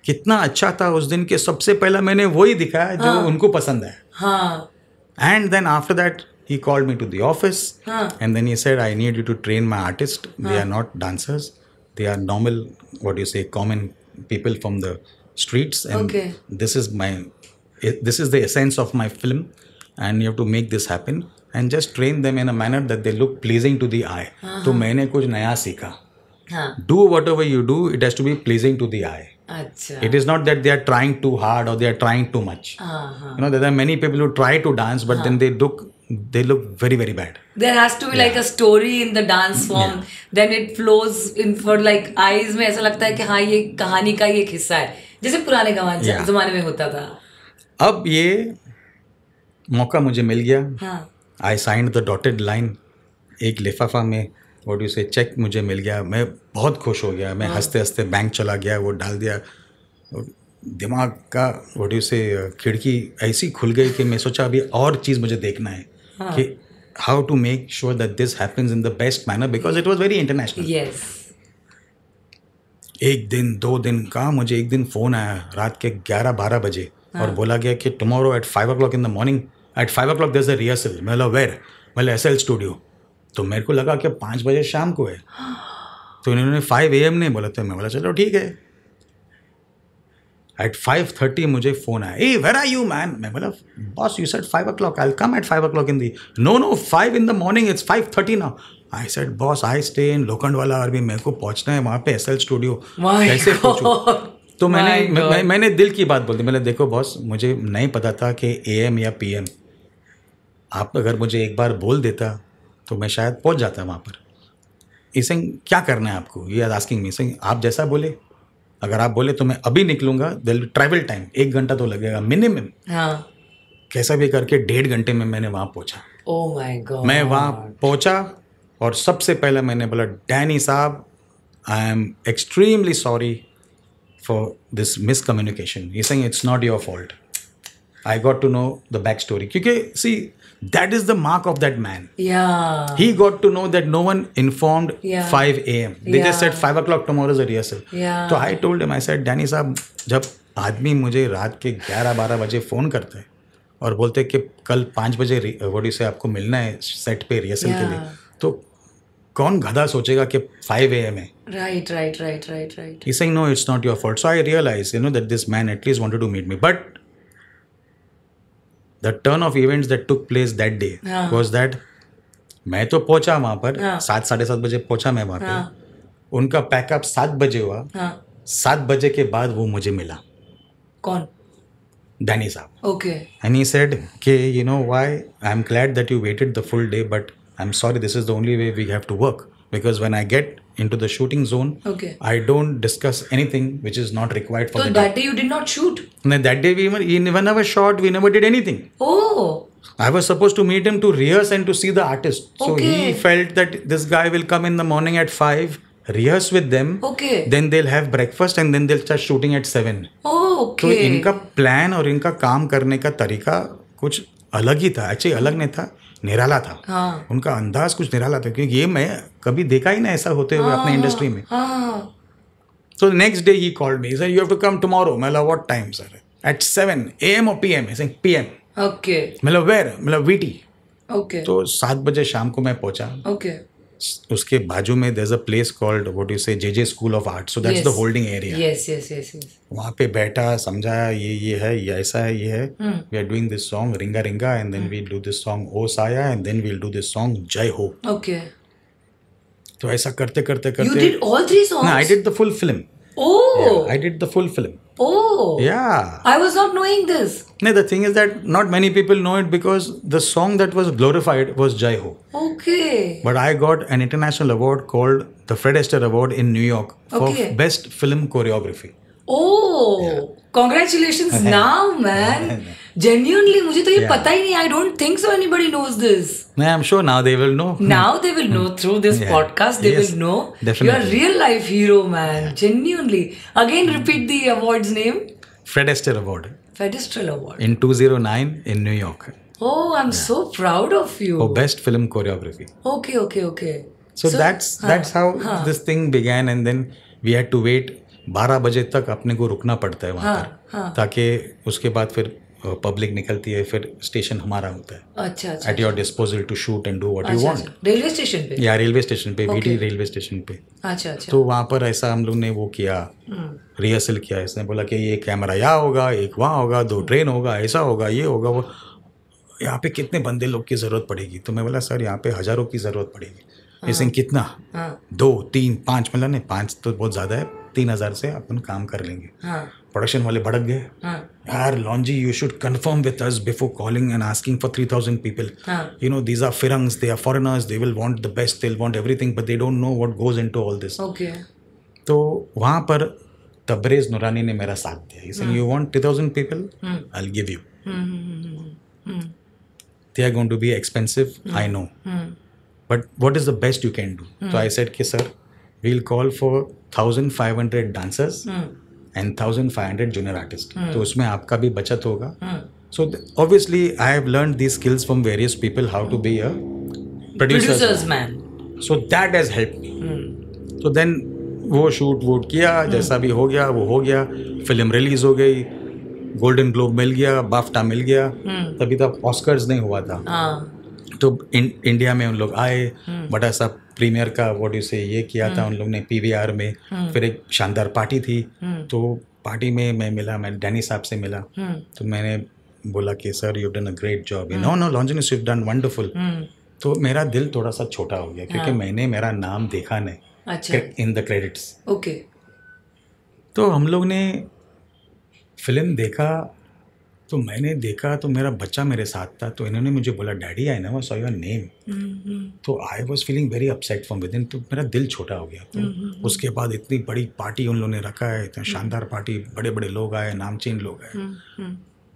कितना अच्छा था उस दिन के सबसे पहला मैंने वो ही दिखाया जो हाँ। उनको पसंद है and then after that he called me to the office and then he said I need you to train my artist they are not dancers they are normal what you say common people from the streets and this is my this is the essence of my film and you have to make this happen and just train them in a manner that they look pleasing to the eye uh-huh. तो मैंने कुछ नया सीखा do whatever you do it has to be pleasing to the eye It is not that they are trying too hard or they are trying too much. Uh-huh. You know, there are many people who try to dance, but uh-huh. then they look they look very very bad there has to be yeah. like a story in the dance form yeah. then it flows in for like eyes में ऐसा लगता है कि हाँ ये कहानी का ये एक हिस्सा है जैसे पुराने yeah. जमाने में होता था अब ये मौका मुझे मिल गया I signed the dotted line एक लिफाफा में वॉट उसे से चेक मुझे मिल गया मैं बहुत खुश हो गया मैं हाँ। हंसते हंसते बैंक चला गया वो डाल दिया दिमाग का वॉट से खिड़की ऐसी खुल गई कि मैं सोचा अभी और चीज़ मुझे देखना है हाँ. कि how to make sure that this happens in the best manner because it was very international एक दिन दो दिन का मुझे एक दिन फ़ोन आया रात के ग्यारह बारह बजे और हाँ। बोला गया कि tomorrow at five o'clock in the morning at five o'clock दस अ रिहर्सल मतलब वेर मतलब एस एल स्टूडियो तो मेरे को लगा कि पाँच बजे शाम को है तो इन्होंने फाइव ए एम नहीं बोला तो मैं बोला चलो ठीक है एट फाइव थर्टी मुझे फ़ोन आया hey where are you man मैं बोला boss you said five o'clock I come at five o'clock in the no no five in the morning it's five thirty ना I said boss I stay in Lokhandwala army मेरे को पहुंचना है वहाँ पे S L studio कैसे <laughs> पहुंचू तो मैंने मैं, मैंने दिल की बात बोल दी मैंने देखो बॉस मुझे नहीं पता था कि ए एम या पी एम आप अगर मुझे एक बार बोल देता तो मैं शायद पहुंच जाता वहाँ पर इसिंग क्या करना है आपको ये आस्किंग मी सिंह आप जैसा बोले अगर आप बोले तो मैं अभी निकलूंगा दिल ट्रैवल टाइम एक घंटा तो लगेगा मिनिमम हाँ कैसा भी करके डेढ़ घंटे में मैंने वहाँ पहुँचा oh मैं वहाँ पहुँचा और सबसे पहले मैंने बोला डैनी साहब I am extremely sorry for this miscommunication. He's saying it's not your fault. I got to know the backstory. Because see, that is the mark of that man. Yeah. He got to know that no one informed yeah. 5 a.m. They yeah. just said 5 o'clock tomorrow is a rehearsal. Yeah. So I told him, I said, Danny साहब jab आदमी मुझे रात के 11-12 बजे phone करते हैं और बोलते हैं कि कल 5 बजे वोडी से आपको मिलना है सेट पे रिहर्सल yeah. के लिए तो कौन गधा सोचेगा कि फाइव ए एम है right right right right right he no it's not your fault so I realise you know that this man at least want to meet me but the turn of events that took place that day was that मैं तो पहुंचा वहां पर हाँ। सात साढ़े सात बजे पहुंचा मैं वहां पर हाँ। उनका पैकअप सात बजे हुआ हाँ। सात बजे के बाद वो मुझे मिला कौन डैनी साहब ओके एंड ही सेड के you know why I am glad that you waited the full day but I'm sorry, this is the only way we have to work. Because when I get into the shooting zone, okay. I don't discuss anything which is not required for so the that day. day you did not shoot? No, that day we even, we never, shot, we never did anything. Oh. I was supposed to meet him to rehearse and to see the artist. So okay. he felt that this guy will come in the morning at 5, rehearse with them. Okay. Then they'll have breakfast and then they'll start shooting at 7. Oh, okay. So इनका plan or इनका काम करने ka tarika kuch alag hi tha. Actually, alag नहीं tha. निराला था हाँ। उनका अंदाज कुछ निराला था क्योंकि ये मैं कभी देखा ही ना ऐसा होते हुए हाँ, अपने इंडस्ट्री में हाँ, हाँ। तो next day he called me sir you have to come tomorrow मैं what time sir at seven A M और P M P M okay मतलब वेर मतलब वीटी ओके तो सात बजे शाम को मैं पहुंचा ओके okay. उसके बाजू में there a place called what you say J J school of art so that's the holding area वहाँ पे बैठा समझाया ये ये है ये ऐसा है ये है we are doing this song Ringa Ringa and then we'll do this song O Saya and then we'll do this song Jai Ho okay तो ऐसा करते करते करते I did the full film Oh. Yeah, I did the full film. Oh. Yeah. I was not knowing this. No, the thing is that not many people know it because the song that was glorified was Jai Ho. Okay. But I got an international award called the Fred Astaire Award in New York for okay. best film choreography oh congratulations <laughs> now man genuinely mujhe to ye yeah. pata hi nahi i don't think so anybody knows this yeah, i'm sure now they will know <laughs> now they will know through this yeah. podcast they yes, will know definitely. you're a real life hero man yeah. genuinely again repeat the award's name fred astaire award fred astaire award in 2009 in new york oh i'm so proud of you oh best film choreography okay okay okay so, so that's huh, that's how huh. this thing began and then we had to wait बारह बजे तक अपने को रुकना पड़ता है वहाँ हाँ, पर हाँ. ताकि उसके बाद फिर पब्लिक निकलती है फिर स्टेशन हमारा होता है अच्छा at your disposal to shoot and do what you want railway station पे या रेलवे स्टेशन पे okay. रेलवे स्टेशन पे अच्छा अच्छा तो वहाँ पर ऐसा हम लोग ने वो किया हम्म। रिहर्सल किया इसने बोला कि ये कैमरा यहाँ होगा एक वहाँ होगा दो हम्म। ट्रेन होगा ऐसा होगा ये होगा वो यहाँ पे कितने बंदे लोग की ज़रूरत पड़ेगी तो मैं बोला सर यहाँ पे हज़ारों की ज़रूरत पड़ेगी हाँ। इसमें कितना हाँ। दो तीन पाँच मतलब नहीं पाँच तो बहुत ज़्यादा है तीन हजार से अपन काम कर लेंगे हाँ. प्रोडक्शन वाले भड़क गए हाँ। यार Longi you should confirm with us before calling and asking for three thousand people you know these are firangs they are foreigners they will want the best they want everything but they don't know what goes into all this तो वहाँ पर तबरेज नुरानी ने मेरा साथ दिया you want three thousand people I give you they are going to be expensive I know but what is the best you can do तो I set so sir हाँ। Four thousand five hundred dancers and thousand five hundred junior artist तो उसमें आपका भी बचत होगा so obviously I have learn these skills from various people how to be a producer man so that has help me तो then वो shoot वूट किया hmm. जैसा भी हो गया वो हो गया फिल्म रिलीज हो गई गोल्डन ग्लोब मिल गया बाफ्टा मिल गया hmm. तभी तक तो ऑस्कर्स नहीं हुआ था हाँ। तो इन, इंडिया में उन लोग आए हम्म। बड़ा सा प्रीमियर का वॉट यू से ये किया था हम्म। उन लोग ने पी में हम्म। फिर एक शानदार पार्टी थी तो पार्टी में मैं मिला मैं डैनी साहब से मिला तो मैंने बोला कि sir you done a great job no no Longin you done wonderful तो मेरा दिल थोड़ा सा छोटा हो गया क्योंकि हाँ। मैंने मेरा नाम देखा नहीं इन द क्रेडिट्स ओके तो हम लोग ने फिल्म देखा तो मैंने देखा तो मेरा बच्चा मेरे साथ था तो इन्होंने मुझे बोला डैडी आई नवर सॉ योर नेम तो I was feeling very upset from within तो मेरा दिल छोटा हो गया तो mm-hmm. उसके बाद इतनी बड़ी पार्टी उन लोगों ने रखा है इतना mm-hmm. शानदार पार्टी बड़े बड़े लोग आए नामचीन लोग आए mm-hmm.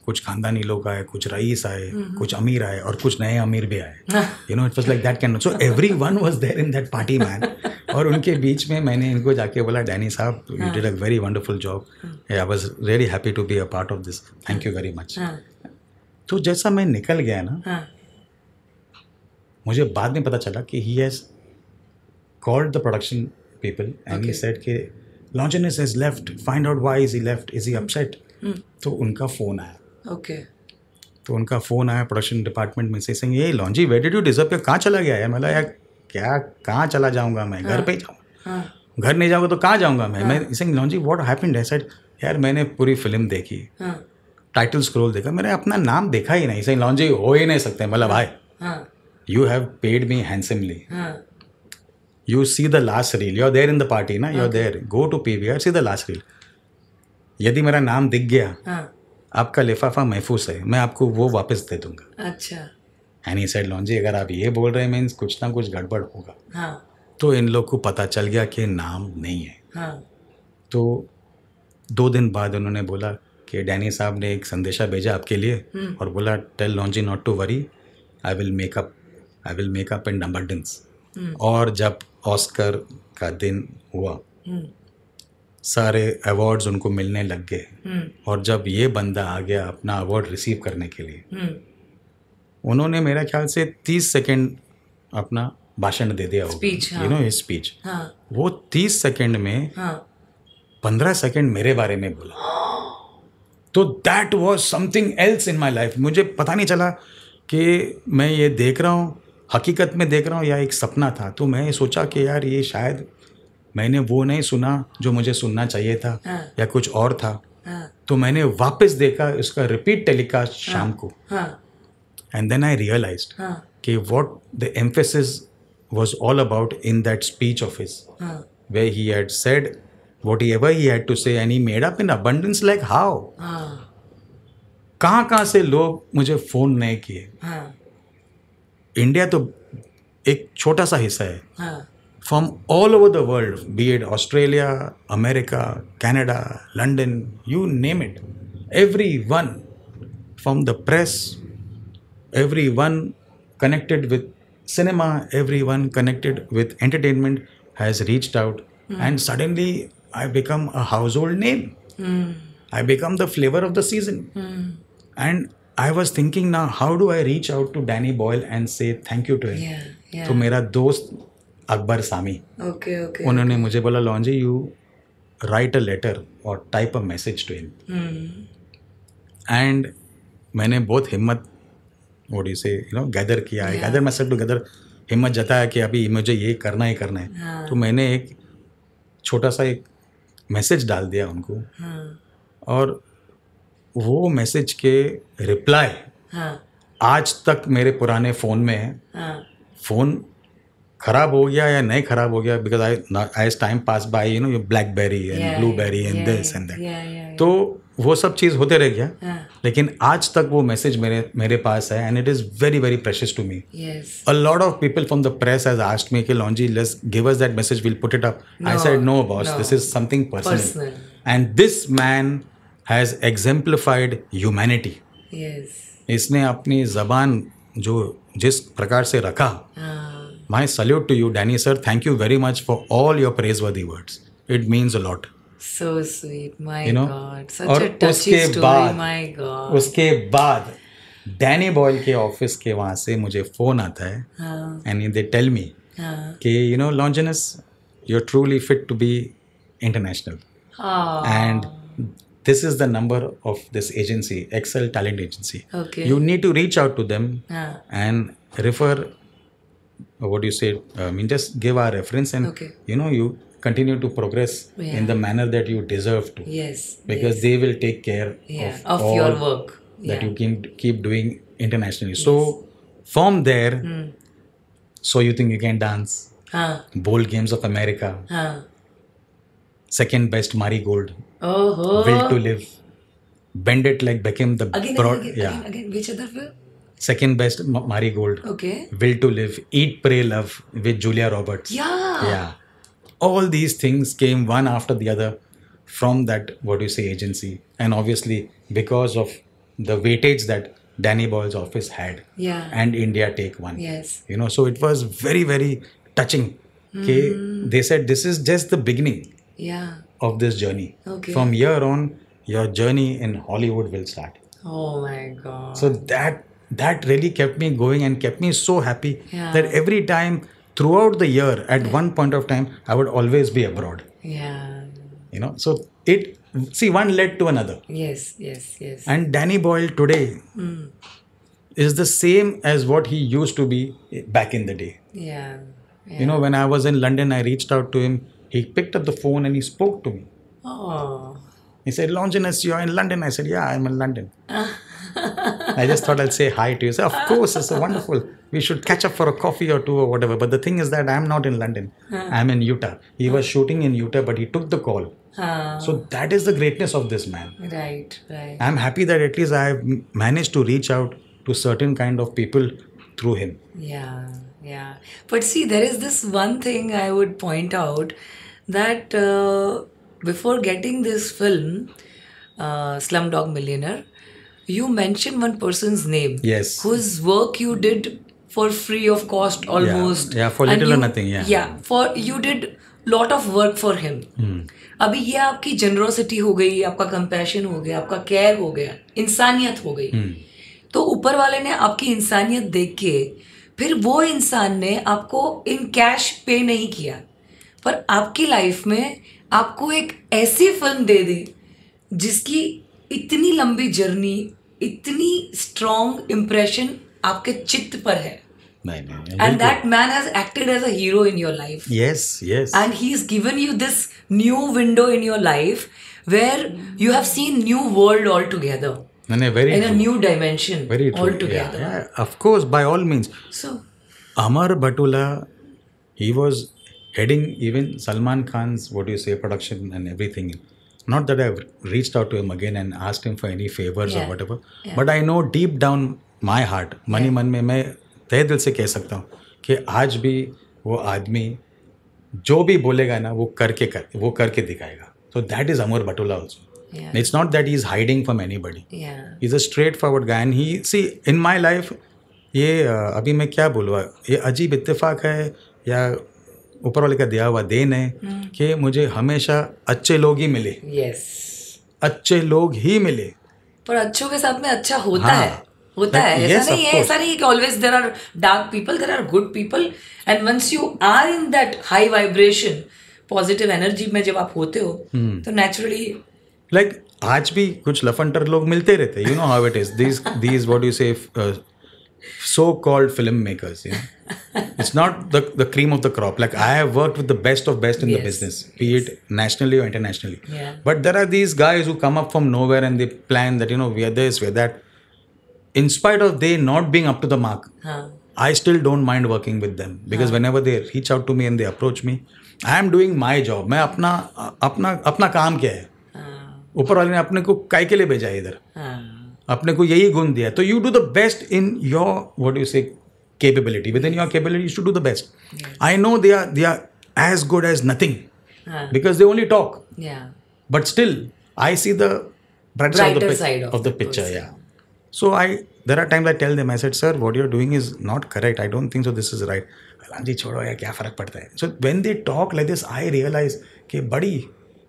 कुछ खानदानी लोग आए कुछ रईस आए कुछ अमीर आए और कुछ नए अमीर भी आए you know it was like that can so every everyone was there in that party man और उनके बीच में मैंने इनको जाके बोला डैनी साहब you did a very wonderful job I was really happy to be a part of this thank you very much तो जैसा मैं निकल गया ना हाँ। मुझे बाद में पता चला कि he has called the production people and he said के कि is left find out why is he left is he upset तो उनका फ़ोन आया ओके तो उनका फ़ोन आया प्रोडक्शन डिपार्टमेंट में से सिंह ये लॉन्जी वेडेड यू डिजर्व कहाँ चला गया है मतलब यार क्या कहाँ चला जाऊँगा मैं घर हाँ, ही जाऊँगा हाँ। घर नहीं जाऊँगा तो कहाँ जाऊँगा मैं मैं सिंह लॉन्जी वॉट हैपेंड है यार मैंने पूरी फिल्म देखी टाइटल हाँ। स्क्रोल देखा मैंने अपना नाम देखा ही नहीं सिंह लॉन्जी हो ही नहीं सकते मतलब भाई you have paid me handsomely you see the last reel you are there in the party ना you are there go to P V R see the last reel यदि मेरा नाम दिख गया आपका लिफाफा महफूज है मैं आपको वो वापस दे दूंगा अच्छा एनी साइड लॉन्जी अगर आप ये बोल रहे हैं मीन्स कुछ ना कुछ गड़बड़ होगा हाँ. तो इन लोग को पता चल गया कि नाम नहीं है हाँ. तो दो दिन बाद उन्होंने बोला कि डैनी साहब ने एक संदेशा भेजा आपके लिए हम्म। और बोला tell Longi not to worry I will make up I will make up and डिंस और जब ऑस्कर का दिन हुआ हम्म। सारे अवार्ड्स उनको मिलने लग गए हम्म। और जब ये बंदा आ गया अपना अवार्ड रिसीव करने के लिए हम्म। उन्होंने मेरा ख्याल से तीस सेकेंड अपना भाषण दे दिया होगा यू नो स्पीच वो तीस सेकेंड में हाँ। पंद्रह सेकेंड मेरे बारे में बोला तो that was something else in my life मुझे पता नहीं चला कि मैं ये देख रहा हूँ हकीकत में देख रहा हूँ या एक सपना था तो मैं सोचा कि यार ये शायद मैंने वो नहीं सुना जो मुझे सुनना चाहिए था हाँ। या कुछ और था हाँ। तो मैंने वापस देखा उसका रिपीट टेलीकास्ट हाँ। शाम को एंड देन आई रियलाइज कि what the emphasis was all about in that speech of his way he had said whatever he had to say any made up in abundance like how कहाँ कहाँ से लोग मुझे phone नहीं किए India हाँ। तो एक छोटा सा हिस्सा है हाँ। from all over the world, be it Australia, America, Canada, London, you name it. Everyone from the press, everyone connected with cinema, everyone connected with entertainment has reached out, mm. and suddenly I become a household name. Mm. I become the flavor of the season. Mm. And I was thinking now, how do I reach out to Danny Boyle and say thank you to him? Yeah, yeah. तो अकबर सामी okay okay उन्होंने मुझे बोला Longi you write a letter और type a message to him and मैंने बहुत हिम्मत OD से you no gather किया है गैदर मैसेज टू गैदर हिम्मत जताया कि अभी मुझे ये करना ही करना है हाँ। तो मैंने एक छोटा सा एक मैसेज डाल दिया उनको हाँ। और वो मैसेज के रिप्लाई हाँ। आज तक मेरे पुराने फ़ोन में है फ़ोन खराब हो गया या नहीं खराब हो गया because I age time pass by you know you BlackBerry and berry and this and that तो वो सब चीज़ होते रह गया हाँ। लेकिन आज तक वो मैसेज मेरे मेरे पास है and it is very very precious to me a lot of people from the press has asked me कि Longi let's give us that message we'll put it up I said no boss this is something personal and this man has exemplified humanity इसने अपनी जबान जो जिस प्रकार से रखा हाँ। My salute to you, Danny sir. Thank you very much for all your praiseworthy words. It means a lot. So sweet, my God. Such a touchy story, Oh my God. उसके बाद Danny बॉयल के office के वहाँ से मुझे phone आता है and they tell me कि you know Longinus you are truly fit to be international and this is the number of this agency excel talent agency okay you need to reach out to them and refer what do you say i mean just give our reference and okay. you know you continue to progress yeah. in the manner that you deserve to yes because yes. they will take care yeah. of, of your work that yeah. you keep keep doing internationally yes. so from there mm. so you think you can dance huh. bowl games of america huh. second best marigold oh will to live bend it like beckham the again, broad again, yeah again, again which other film Second best, Marie Gold. Okay. Will to Live, Eat, Pray, Love with Julia Roberts. Yeah. Yeah. All these things came one after the other from that, what do you say, agency. And obviously, because of the weightage that Danny Boyle's office had. Yeah. And India Take One. Yes. You know, so it was very, very touching. Okay. Mm. They said this is just the beginning. Yeah. Of this journey. Okay. From here on, your journey in Hollywood will start. Oh my God. So that that really kept me going and kept me so happy yeah. that every time throughout the year at yeah. one point of time i would always be abroad yeah you know so it see one led to another yes yes yes and danny boyle today mm. is the same as what he used to be back in the day yeah. yeah. you know when i was in london i reached out to him he picked up the phone and he spoke to me oh he said longinus you're in london i said yeah i'm in london <laughs> I just thought I'll say hi to you. So, of course, it's wonderful. We should catch up for a coffee or two or whatever. But the thing is that I'm not in London. I'm in Utah. He was shooting in Utah, but he took the call. So that is the greatness of this man. Right, right. I'm happy that at least I've managed to reach out to certain kind of people through him. Yeah, yeah. But see, there is this one thing I would point out that uh, before getting this film, uh, Slumdog Millionaire, you mentioned one person's name. Yes. Whose work you did for free of cost almost. Yeah, yeah for little you, or nothing. Yeah. Yeah, for you did lot of work for him. Hmm. अभी ये आपकी generosity हो गई आपका compassion हो गया आपका care हो गया इंसानियत हो गई hmm. तो ऊपर वाले ने आपकी इंसानियत देख के फिर वो इंसान ने आपको इन कैश पे नहीं किया पर आपकी लाइफ में आपको एक ऐसी फिल्म दे दी जिसकी इतनी लंबी जर्नी इतनी स्ट्रॉन्ग इम्प्रेशन आपके चित्त पर है and that man has acted as a hero in your life yes yes and he's given you this new window in your life where you have seen new world altogether no, very in a new dimension very altogether of course by all means so amar batula he was heading even salman khan's what do you say production and everything not that I've reached out to him again and asked him for any favors yeah. or whatever, yeah. but I know deep down my heart, मनी yeah. मन में मैं तय दिल से कह सकता हूँ कि आज भी वो आदमी जो भी बोलेगा ना वो करके कर वो करके दिखाएगा so that is Amar Batola also it's not that is hiding from anybody is a straightforward guy and he C in my life ये अभी मैं क्या बोलूँगा ये अजीब इत्तेफाक है या ऊपर वाले का दिया हुआ देन है हम्म। कि मुझे हमेशा अच्छे लोग ही मिले यस अच्छे लोग ही मिले पर अच्छों के साथ में अच्छा होता हाँ, है होता है ऐसा yes, नहीं है ऐसा नहीं कि always there are dark people there are good people and once you are in that high vibration positive energy में जब आप होते हो hmm. तो नेचुरली लाइक like, आज भी कुछ लफंटर लोग मिलते रहते हैं you know how it is these these what you say so-called filmmakers. You know? it's not the, the cream of the crop. Like I have worked with the best of best in yes. the business, be yes. it nationally or internationally. Yeah. But there are these guys who come up from nowhere and they plan that, you know, we are this, we are that. In spite of they not being up to the mark, huh. I still don't mind working with them because huh. whenever they reach out to me and they approach me, I am doing my job मैं अपना अपना अपना काम क्या है ऊपर वाले ने अपने को काय के लिए भेजा है इधर अपने को यही गुण दिया तो you do the best in your what you say capability within your capability to do the best I know they are they are as good as nothing because they only talk but still I see the brother of the picture या so I there are time I tell the message sir what you're doing is not correct I don't think so this is right हलान जी छोड़ो या क्या फ़र्क पड़ता है so when they talk like this I realize कि बड़ी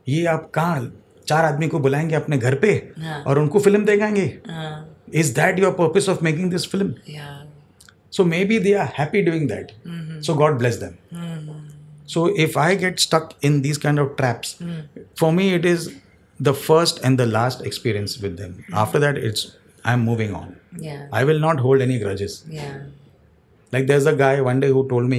ये आप कहाँ चार आदमी को बुलाएंगे अपने घर पे हाँ। और उनको फिल्म देखाएंगे is that your purpose of making this film so maybe they are happy doing that so God bless them so if I get stuck in these kind of traps for me it is the first and the last experience with them after that it's I am moving on I will not hold any grudges like Like is a guy one day who told me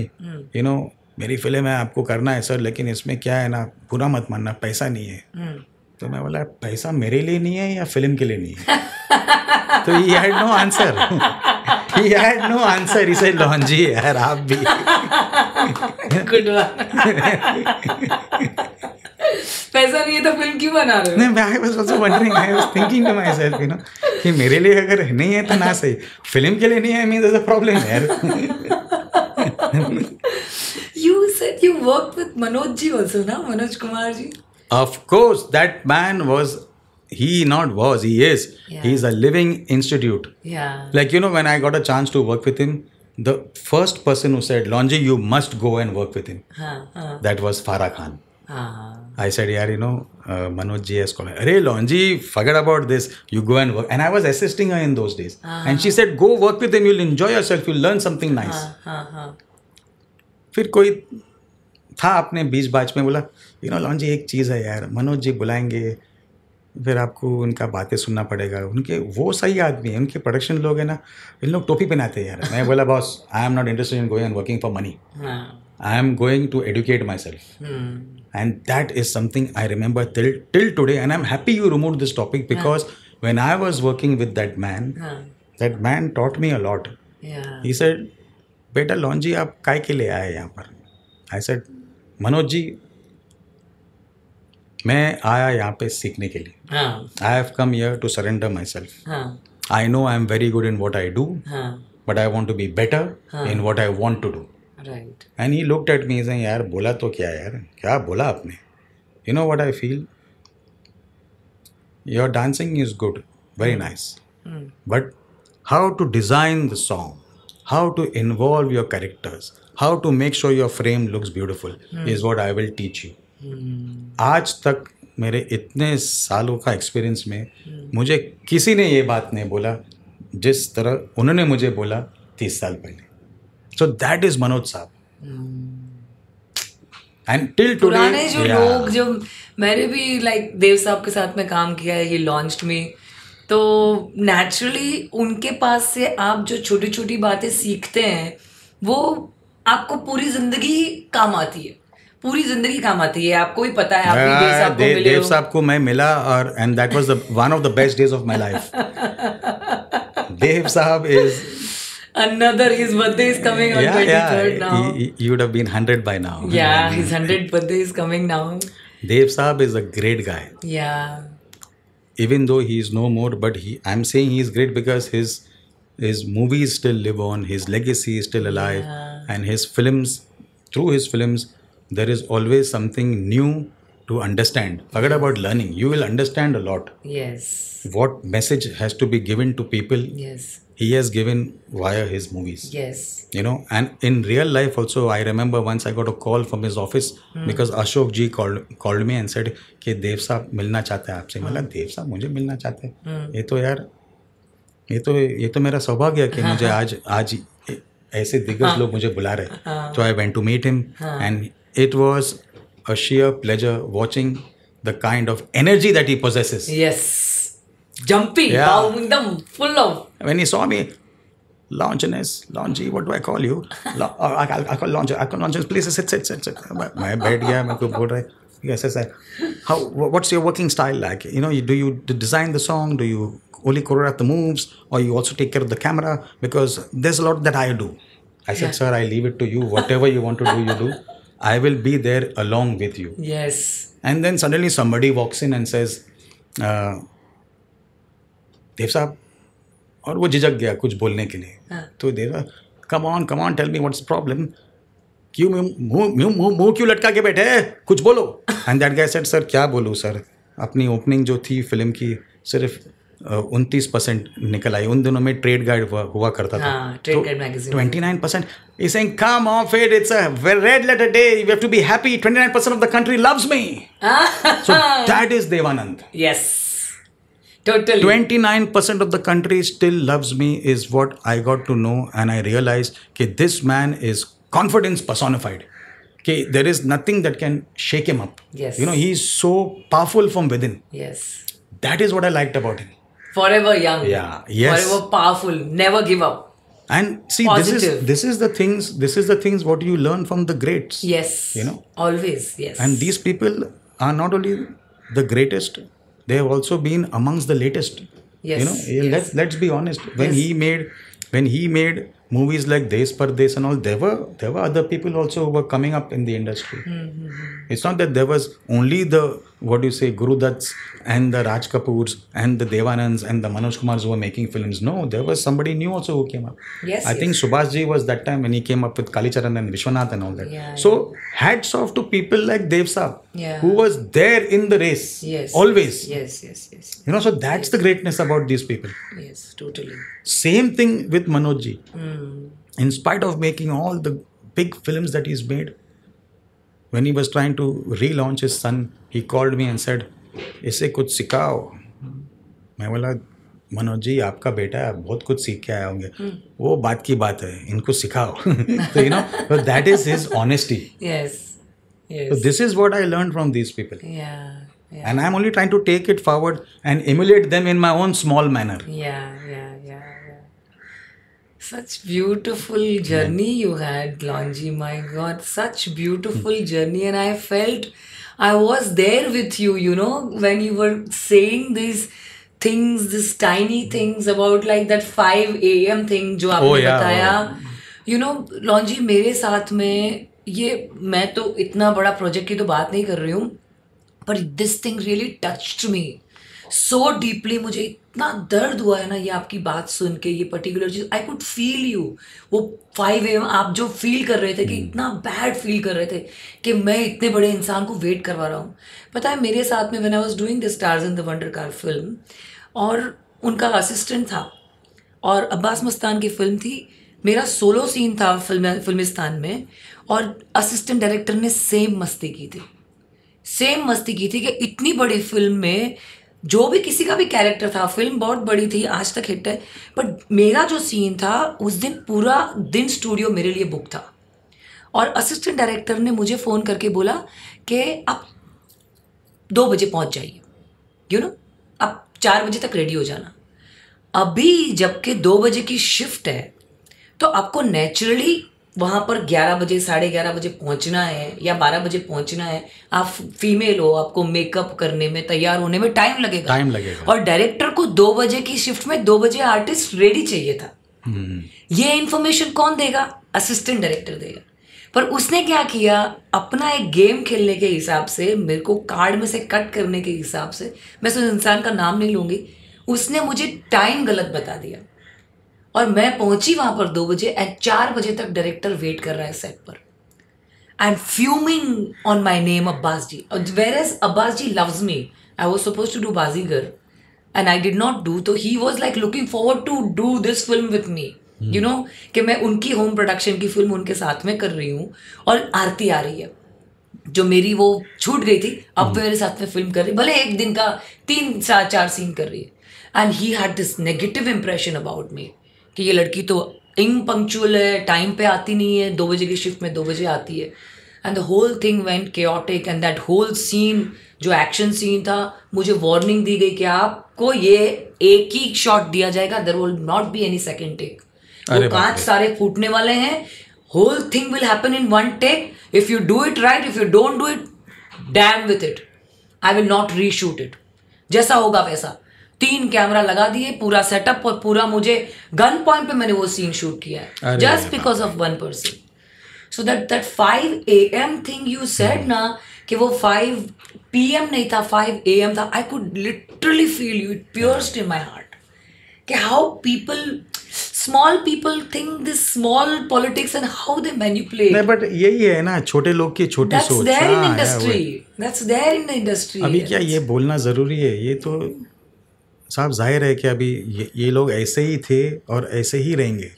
you know मेरी film है आपको करना है sir लेकिन इसमें क्या है ना बुरा मत मानना पैसा नहीं है हम्म। तो मैं बोला पैसा मेरे लिए नहीं है या फिल्म के लिए नहीं है <laughs> तो he had no answer he had no answer इसे लॉन्जी यार आप भी गुड <laughs> वन पैसा नहीं है तो फिल्म क्यों बना रहे हो नहीं मैं बस also wondering I was thinking to myself you know कि मेरे लिए अगर नहीं है तो ना सही फिल्म के लिए नहीं है मींस इज अ प्रॉब्लम यार you said you work with Manoj ji also ना मनोज कुमार जी Of course, that man was he not was he is yeah. he is a living institute yeah like you know when i got a chance to work with him the first person who said lonji you must go and work with him huh, huh. that was farah khan uh-huh. i said yeah you know uh, manoj ji has called hey lonji forget about this you go and work and i was assisting her in those days uh-huh. and she said go work with him you'll enjoy yourself you'll learn something ah, nice uh-huh. फिर कोई था अपने बीच बाज में बोला you know lawn जी एक चीज़ है यार मनोज जी बुलाएंगे फिर आपको उनका बातें सुनना पड़ेगा उनके वो सही आदमी है उनके प्रोडक्शन लोग हैं ना इन लोग टोपी पहनाते हैं यार मैं बोला boss I am not interested in going and working for money I am going to educate myself and that is something I remember till till today and I am happy you remove this topic because when I was working with that man that man taught me a lot he said बेटा लॉन्जी आप काय के लिए आए यहाँ पर I said Manoj जी मैं आया यहाँ पे सीखने के लिए I have come here to surrender myself I know I am very good in what I do but I want to be better in what I want to do and he look at me यार बोला तो क्या यार क्या बोला आपने you know what I feel your dancing is good very nice but how to design the song how to involve your characters how to make sure your frame looks beautiful is what I will teach you हम्म। आज तक मेरे इतने सालों का experience में मुझे किसी ने ये बात नहीं बोला जिस तरह उन्होंने मुझे बोला तीस साल पहले सो दैट इज़ मनोज साहब एंड हम्म। टिल पुराने जो yeah. लोग जो मैंने भी लाइक like, देव साहब के साथ में काम किया है ये लॉन्च में तो नेचुरली उनके पास से आप जो छोटी छोटी बातें सीखते हैं वो आपको पूरी जिंदगी काम आती है पूरी जिंदगी काम आती है आपको भी पता है देव साहब को मैं मिला और and that was one of the best days of my life Dev साहब is Another, his birthday is coming on yeah, 23rd yeah. now. He, he would have been 100 by now. Yeah, his 100th birthday is coming now. Dev Saab is a great guy. Yeah. Even though he is no more, but he, I'm saying he is great because his his movies still live on, his legacy is still alive, yeah. and his films, through his films, there is always something new to understand. Forget about learning. You will understand a lot. Yes. What message has to be given to people? Yes. He has given via his movies. Yes. You know, and in real life also, I remember once I got a call from his office mm. because Ashok ji called called me and said Dev Saab milna मिलना चाहते हैं I said Dev Saab मुझे मिलना चाहते हैं ये तो यार ये तो ये तो मेरा सौभाग्य है कि मुझे आज आज ऐसे दिग्गज लोग मुझे बुला रहे तो I went to meet him and it was a sheer pleasure watching the kind of energy that he possesses. Yes. Jumpy, yeah. full of. When he saw me, Longinus, Longy, what do I call you? La- I, <laughs> uh, I, I call Longinus, I call Longinus, please sit, sit, sit, sit. My, bed, yeah, my good. right? Yes, yes, yes. How, what's your working style like? You know, you, do you design the song? Do you only choreograph the moves? Or you also take care of the camera? Because there's a lot that I do. I said, yeah. sir, I leave it to you. Whatever you want to do, you do. I will be there along with you. Yes. And then suddenly somebody walks in and says, uh, Dev साहब और वो झिझक गया कुछ बोलने के लिए हाँ. तो Dev come on come on tell me what's problem क्यों मुंह मुंह मुंह क्यों लटका के बैठे कुछ बोलो and that guy said sir क्या बोलूँ सर अपनी ओपनिंग जो थी फिल्म की सिर्फ उनतीस परसेंट निकल आई उन दिनों में ट्रेड गाइड हुआ हुआ करता था trade twenty nine percent is saying come off it it's a red letter day you have to be happy 29% of the country loves me so that is devanand totally 29% of the country still loves me is what i got to know and i realized that this man is confidence personified there is nothing that can shake him up. Yes. You know, he is so powerful from within. Yes. That is what I liked about him. forever young yeah yes forever powerful never give up and see Positive. this is this is the things this is the things what you learn from the greats yes you know always yes and these people are not only the greatest they have also been amongst the latest yes you know yes. let's let's be honest when yes. he made when he made movies like Desh Pardesh and all, there were there were other people also who were coming up in the industry. Mm-hmm. It's not that there was only the what do you say, Guru and the Raj Kapoors and the Devanands and the Manoj Kumars who were making films. No, there was somebody new also who came up. Yes. I yes. think Subhashji was that time when he came up with Kalicharan and Vishwanath and all that. Yeah, so yeah. hats off to people like Dev Saab, yeah. who was there in the race. Yes. Always. Yes, yes, yes. yes. You know, so that's yes. the greatness about these people. Yes, totally. Same thing with Manojji. Mm. In spite of making all the big films that he's made, when he was trying to relaunch his son, he called me and said, इसे कुछ सिखाओ मैं बोला मनोज जी आपका बेटा है बहुत कुछ सीख के आए होंगे हम्म। वो बात की बात है इनको सिखाओ <laughs> तो you know that is his honesty this is what I learn from this people and I am only trying to take it forward and emulate them in my own small manner Such beautiful journey yeah. you had, Lonji. My God, such beautiful journey. And I felt I was there with you, you know, when you were saying these things, these tiny things about like that 5 a.m. thing jo aapne oh, yeah, bataya oh, yeah. you know Longi mere साथ mein ये मैं तो इतना बड़ा project की तो बात नहीं कर रही हूँ पर this thing really touched me so deeply मुझे इतना दर्द हुआ है ना ये आपकी बात सुन के ये पर्टिकुलर चीज़ आई कुड फील यू वो फाइव एम आप जो फील कर रहे थे कि hmm. इतना बैड फील कर रहे थे कि मैं इतने बड़े इंसान को वेट करवा रहा हूँ पता है मेरे साथ में when I was doing the stars in the wonder car film और उनका असिस्टेंट था और अब्बास मस्तान की फिल्म थी मेरा सोलो सीन था फिल्म फिल्मिस्तान में और असिस्टेंट डायरेक्टर ने सेम मस्ती की थी सेम मस्ती की थी कि इतनी बड़ी फिल्म में जो भी किसी का भी कैरेक्टर था फिल्म बहुत बड़ी थी आज तक हिट है बट मेरा जो सीन था उस दिन पूरा दिन स्टूडियो मेरे लिए बुक था और असिस्टेंट डायरेक्टर ने मुझे फ़ोन करके बोला कि आप दो बजे पहुंच जाइए यू नो आप चार बजे तक रेडी हो जाना अभी जबकि दो बजे की शिफ्ट है तो आपको नेचुरली वहाँ पर 11 बजे साढ़े ग्यारह बजे पहुँचना है या 12 बजे पहुँचना है आप फीमेल हो आपको मेकअप करने में तैयार होने में टाइम लगेगा टाइम लगेगा और डायरेक्टर को दो बजे की शिफ्ट में दो बजे आर्टिस्ट रेडी चाहिए था हम्म। ये इन्फॉर्मेशन कौन देगा असिस्टेंट डायरेक्टर देगा पर उसने क्या किया अपना एक गेम खेलने के हिसाब से मेरे को कार्ड में से कट करने के हिसाब से मैं उस इंसान का नाम नहीं लूंगी उसने मुझे टाइम गलत बता दिया और मैं पहुंची वहां पर दो बजे एंड चार बजे तक डायरेक्टर वेट कर रहा है सेट पर I am fuming on my name Abbas ji whereas Abbas ji loves me I was suppose to do Baazigar and I did not do तो he was like looking forward to do this film with me you know कि मैं उनकी home production की film उनके साथ में कर रही हूँ और आरती आ रही है जो मेरी वो छूट गई थी अब hmm. मेरे साथ में फिल्म कर रही भले एक दिन का तीन चार चार सीन कर रही है and he had this negative impression about me कि ये लड़की तो पंक्चुअल है टाइम पे आती नहीं है दो बजे की शिफ्ट में दो बजे आती है and the whole thing went chaotic and that whole scene जो एक्शन सीन था मुझे वार्निंग दी गई कि आपको ये एक ही शॉट दिया जाएगा there will not be any second take वो कांच सारे फूटने वाले हैं whole thing will happen in one take if you do it right if you don't do it damn with it I will not reshoot it जैसा होगा वैसा तीन कैमरा लगा दिए पूरा सेटअप और पूरा मुझे गन पॉइंट पे मैंने वो सीन शूट किया है just because of one person so that that five A M thing you said ना कि वो फाइव पी एम नहीं था फाइव ए एम था I could literally feel you it pours in my heart कि how people small people think this small politics and how they manipulate नहीं but यही है ना छोटे लोग की छोटी सोच that's there in industry that's there in the industry अभी क्या ये बोलना जरूरी है ये तो साहब जाहिर है कि अभी ये, ये लोग ऐसे ही थे और ऐसे ही रहेंगे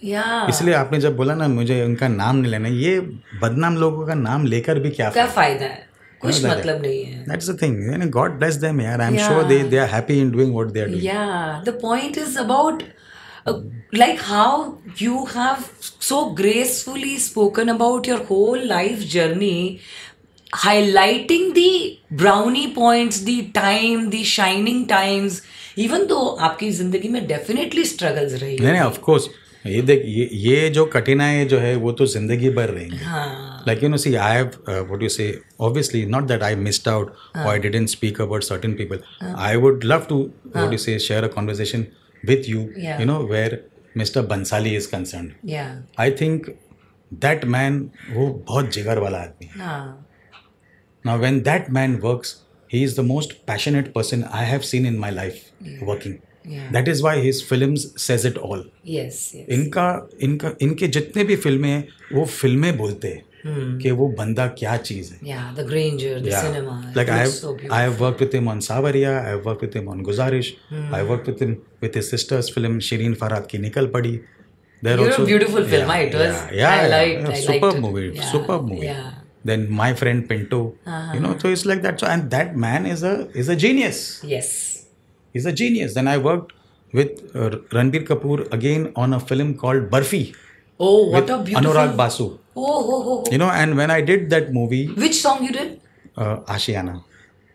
इसलिए आपने जब बोला ना मुझे उनका नाम नहीं लेना ये बदनाम लोगों का नाम लेकर भी क्या क्या फायदा है कुछ मतलब नहीं है दैट्स द थिंग यानी गॉड ब्लेस देम यार I am sure they they are happy in doing what they are doing या the point is about even तो आपकी ज़िंदगी में डेफिनेटली स्ट्रगल्स रही नहीं नहीं कोर्स ये देख ये ये जो कठिनाई जो है वो तो जिंदगी भर रहेंगे like you know see I have what you say obviously not that I missed out और I didn't speak about certain people I would love to what you say share a conversation with you you know where mister Bansali is concern I think that man वो बहुत जिगर वाला आदमी है ना when that man works he is the most passionate person I have seen in my life yeah. working. Yeah. That is why his films says it all. Yes. yes. इनका इनका इनके जितने भी फिल्में हैं वो फिल्में बोलते हैं hmm. कि वो बंदा क्या चीज है yeah, the grandeur, the yeah. cinema, like I have, so I have worked with him on Savaria, I have worked with him on Guzarish, hmm. I worked with him with his sister's film Shirin Farad की निकल पड़ी. There You're also, a beautiful yeah, film, yeah, it was. Yeah, yeah, I liked, yeah, I liked superb it. movie, yeah, superb movie. Yeah. then my friend Pinto. Uh-huh. You know, so it's like that. So and that man is a is a genius. Yes, he's a genius. Then I worked with uh, Ranbir Kapoor again on a film called Barfi. Oh, what a beautiful Anurag Basu. Oh, oh, oh, oh, you know, and when I did that movie, which song you did? Uh, Ashiana.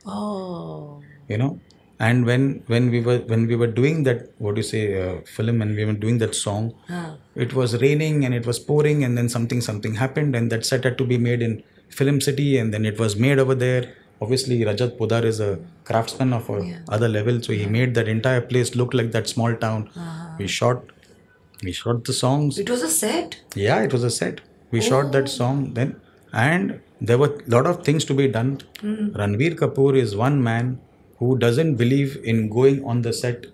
Oh. You know, and when when we were when we were doing that what do you say uh, film and we were doing that song, huh. it was raining and it was pouring and then something something happened and that set had to be made in film city and then it was made over there obviously rajat podar is a craftsman of a yeah. other level so he made that entire place look like that small town uh-huh. we shot we shot the songs it was a set yeah it was a set we oh. shot that oh. song then and there were a lot of things to be done mm. ranveer kapoor is one man who doesn't believe in going on the set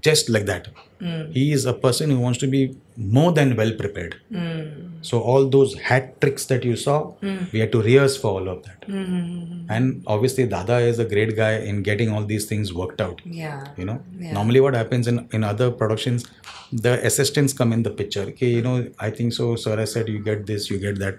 just like that. Mm. He is a person who wants to be more than well prepared. Mm. So all those hat tricks that you saw, mm. we had to rehearse for all of that. Mm-hmm. And obviously, Dada is a great guy in getting all these things worked out. Yeah. You know, yeah. normally what happens in in other productions, the assistants come in the picture. Okay, you know, I think so. Sir, I said you get this, you get that.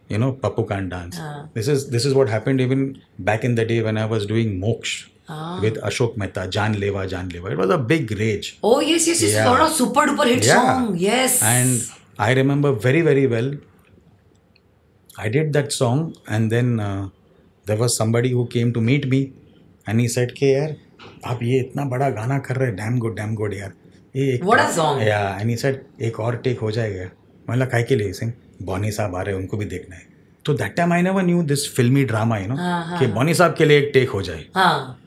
you know papu can't dance uh, this is this is what happened even back in the day when i was doing moksh ah. with Ashok Mehta, Jan Leva, Jan Leva. It was a big rage. Oh, yes, yes, yes. Yeah. Sort of super duper hit yeah. song. Yes. And I remember very, very well. I did that song, and then uh, there was somebody who came to meet me and he said, Hey, yaar, आप ये इतना बड़ा गाना कर रहे Damn good, damn good, good यार ये एक व्हाट अ सॉन्ग या एंड ही सेड एक और टेक हो जाएगा मतलब बॉनी साहब आ रहे हैं उनको भी देखना है तो that time I never knew this filmy drama you know कि हाँ। बॉनी साहब के लिए एक टेक हो जाए हाँ।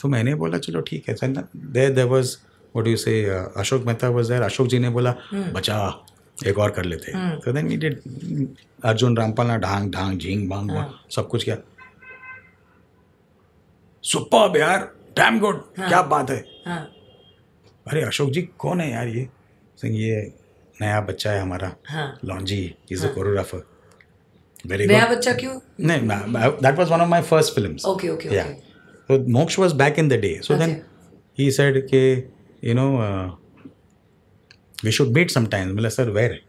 तो मैंने बोला चलो ठीक है sir there there was what you say Ashok Mehta was there Ashok ji ने बोला हम्म। बचा एक और कर लेते तो then we did Arjun Rampal ना ढांग ढांग झींग भांग हाँ। सब कुछ किया सुपर बिहार डैम गुड क्या बात है अरे अशोक जी कौन है यार ये सिंह ये नया बच्चा है हमारा Longi is a choreographer very नया बच्चा क्यों नहीं that was one of my first films okay okay okay so Moksh was back in the day so then he said के you know we should meet some time मतलब sir where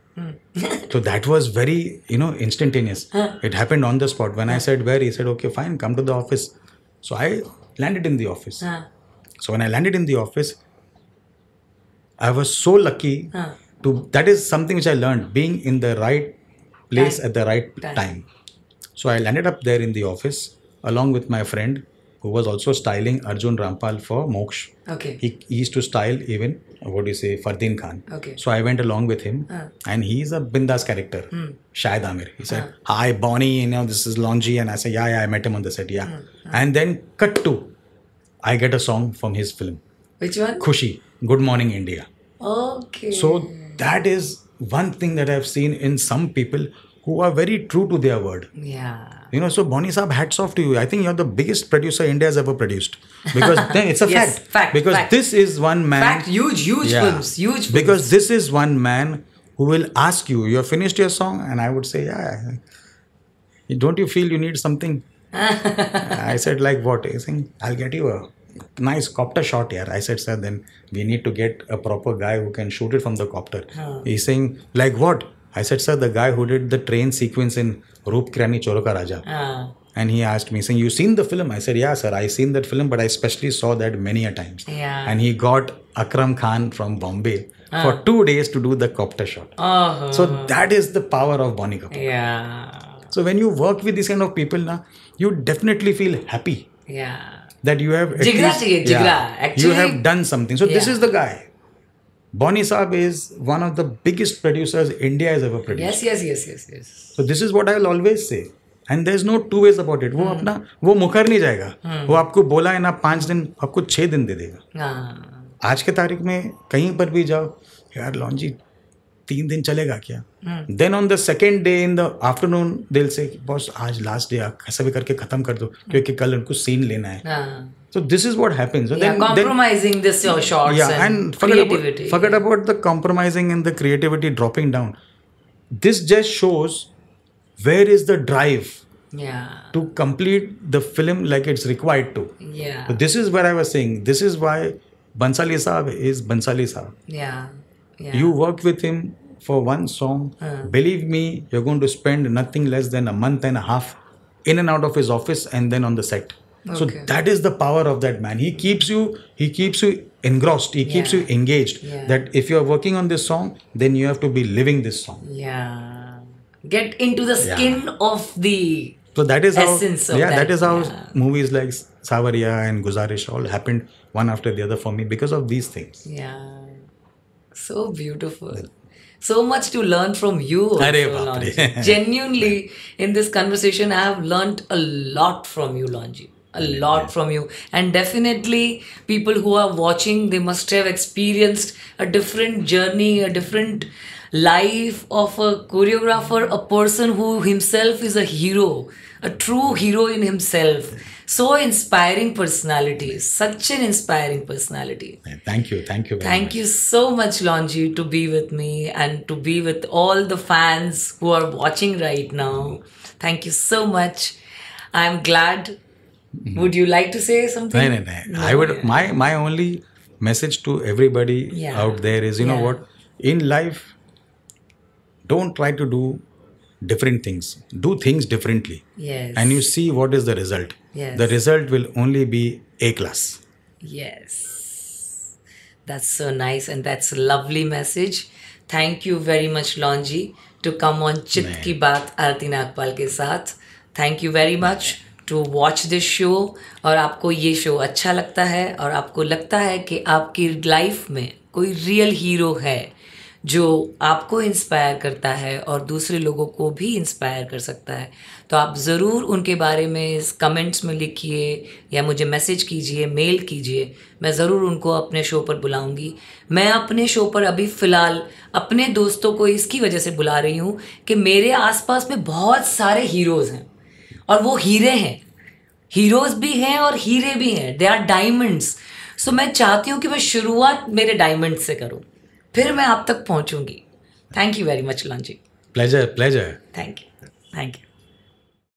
तो that was very you know instantaneous it happened on the spot when I said where he said okay fine come to the office so I landed in the office so when I landed in the office I was so lucky to that is something which I learned being in the right place time. at the right time. time. So I landed up there in the office along with my friend who was also styling Arjun Rampal for Moksh. Okay. He, he used to style even what do you say Fardeen Khan. Okay. So I went along with him, uh. and he's a bindas character. Mm. Shahid Amir. He said, uh. "Hi, Bonnie. You know this is Longji," and I said, "Yeah, yeah. I met him on the set. Yeah." Mm. Uh. And then cut to, I get a song from his film. Which one? Khushi. Good Morning India. Okay. So that is one thing that I've seen in some people who are very true to their word. Yeah. You know, so Bonnie Saab, hats off to you. I think you're the biggest producer India has ever produced. Because then it's a <laughs> yes, fact. fact. Because fact. this is one man. Fact, huge, huge yeah. films, huge films. Because this is one man who will ask you, you've finished your song? And I would say, yeah. Don't you feel you need something? <laughs> I said, like what? I think I'll get you a nice copter shot here. I said, sir, then we need to get a proper guy who can shoot it from the copter. Huh. He's saying, like what? I said, sir, the guy who did the train sequence in Roop Krani Choroka Raja. Huh. And he asked me, saying, you seen the film? I said, yeah, sir, I seen that film, but I especially saw that many a times. Yeah. And he got Akram Khan from Bombay huh. for two days to do the copter shot. Oh. So that is the power of Bonnie Kapoor. Yeah. So when you work with these kind of people, na, you definitely feel happy. Yeah that you have jigra least, chahiye jigra yeah, actually you have done something so yeah. this is the guy Bonnie Saab is one of the biggest producers India has ever produced. Yes, yes, yes, yes, yes. So this is what I'll always say. And there is no two ways about it वो अपना वो मुकर नहीं जाएगा वो आपको बोला है ना पाँच दिन आपको छः दिन दे देगा आज के तारीख में कहीं पर भी जाओ यार लॉन्जी तीन दिन चलेगा क्या then on the second day in the afternoon दिल से बॉस आज लास्ट डे ऐसा भी करके खत्म कर दो क्योंकि कल उनको सीन लेना है So this is what happens. So yeah, then, compromising then, this your shorts yeah, and, and forget creativity. About, forget about the compromising and the creativity dropping down. This just shows where is the drive yeah. to complete the film like it's required to. Yeah. So this is where I was saying. This is why Bansali Saab is Bansali Saab. Yeah. Yeah. You worked with him for one song. Uh. Believe me, you're going to spend nothing less than a month and a half in and out of his office and then on the set. Okay. So that is the power of that man. He keeps you, he keeps you engrossed, he yeah. keeps you engaged. Yeah. That if you're working on this song, then you have to be living this song. Yeah. Get into the skin yeah. of the so that is essence how, of yeah, that, that is how movies like Savaria and Guzarish all happened one after the other for me because of these things. Yeah. So beautiful. So much to learn from you. Also, <laughs> Genuinely, in this conversation, I have learned a lot from you, Lonji a lot yeah. from you and definitely people who are watching they must have experienced a different journey a different life of a choreographer a person who himself is a hero a true hero in himself so inspiring personality, such an inspiring personality. Thank you, thank you. thank much. you so much, longi to be with me and to be with all the fans who are watching right now. Thank you so much. I'm glad. Mm-hmm. Would you like to say something? No, no, no. no I would. Yeah. My my only message to everybody yeah. out there is, you yeah. know what? In life, don't try to do different things. Do things differently. Yes. And you see what is the result. yes. the result will only be A class. Yes. That's so nice and that's a lovely message. Thank you very much, Lonji, to come on Chit Ki Baat Arati Nagpal ke saath. Thank you very much to watch this show. और आपको ये show अच्छा लगता है और आपको लगता है कि आपकी life में कोई real hero है जो आपको इंस्पायर करता है और दूसरे लोगों को भी इंस्पायर कर सकता है तो आप ज़रूर उनके बारे में इस कमेंट्स में लिखिए या मुझे मैसेज कीजिए मेल कीजिए मैं ज़रूर उनको अपने शो पर बुलाऊंगी मैं अपने शो पर अभी फ़िलहाल अपने दोस्तों को इसकी वजह से बुला रही हूँ कि मेरे आसपास में बहुत सारे हीरोज़ हैं और वो हीरे हैं हीरोज़ भी हैं और हीरे भी हैं दे आर डायमंड्स सो मैं चाहती हूँ कि मैं शुरुआत मेरे डायमंड से करूँ फिर मैं आप तक पहुँचूँगी thank you very much Longi pleasure pleasure thank you thank you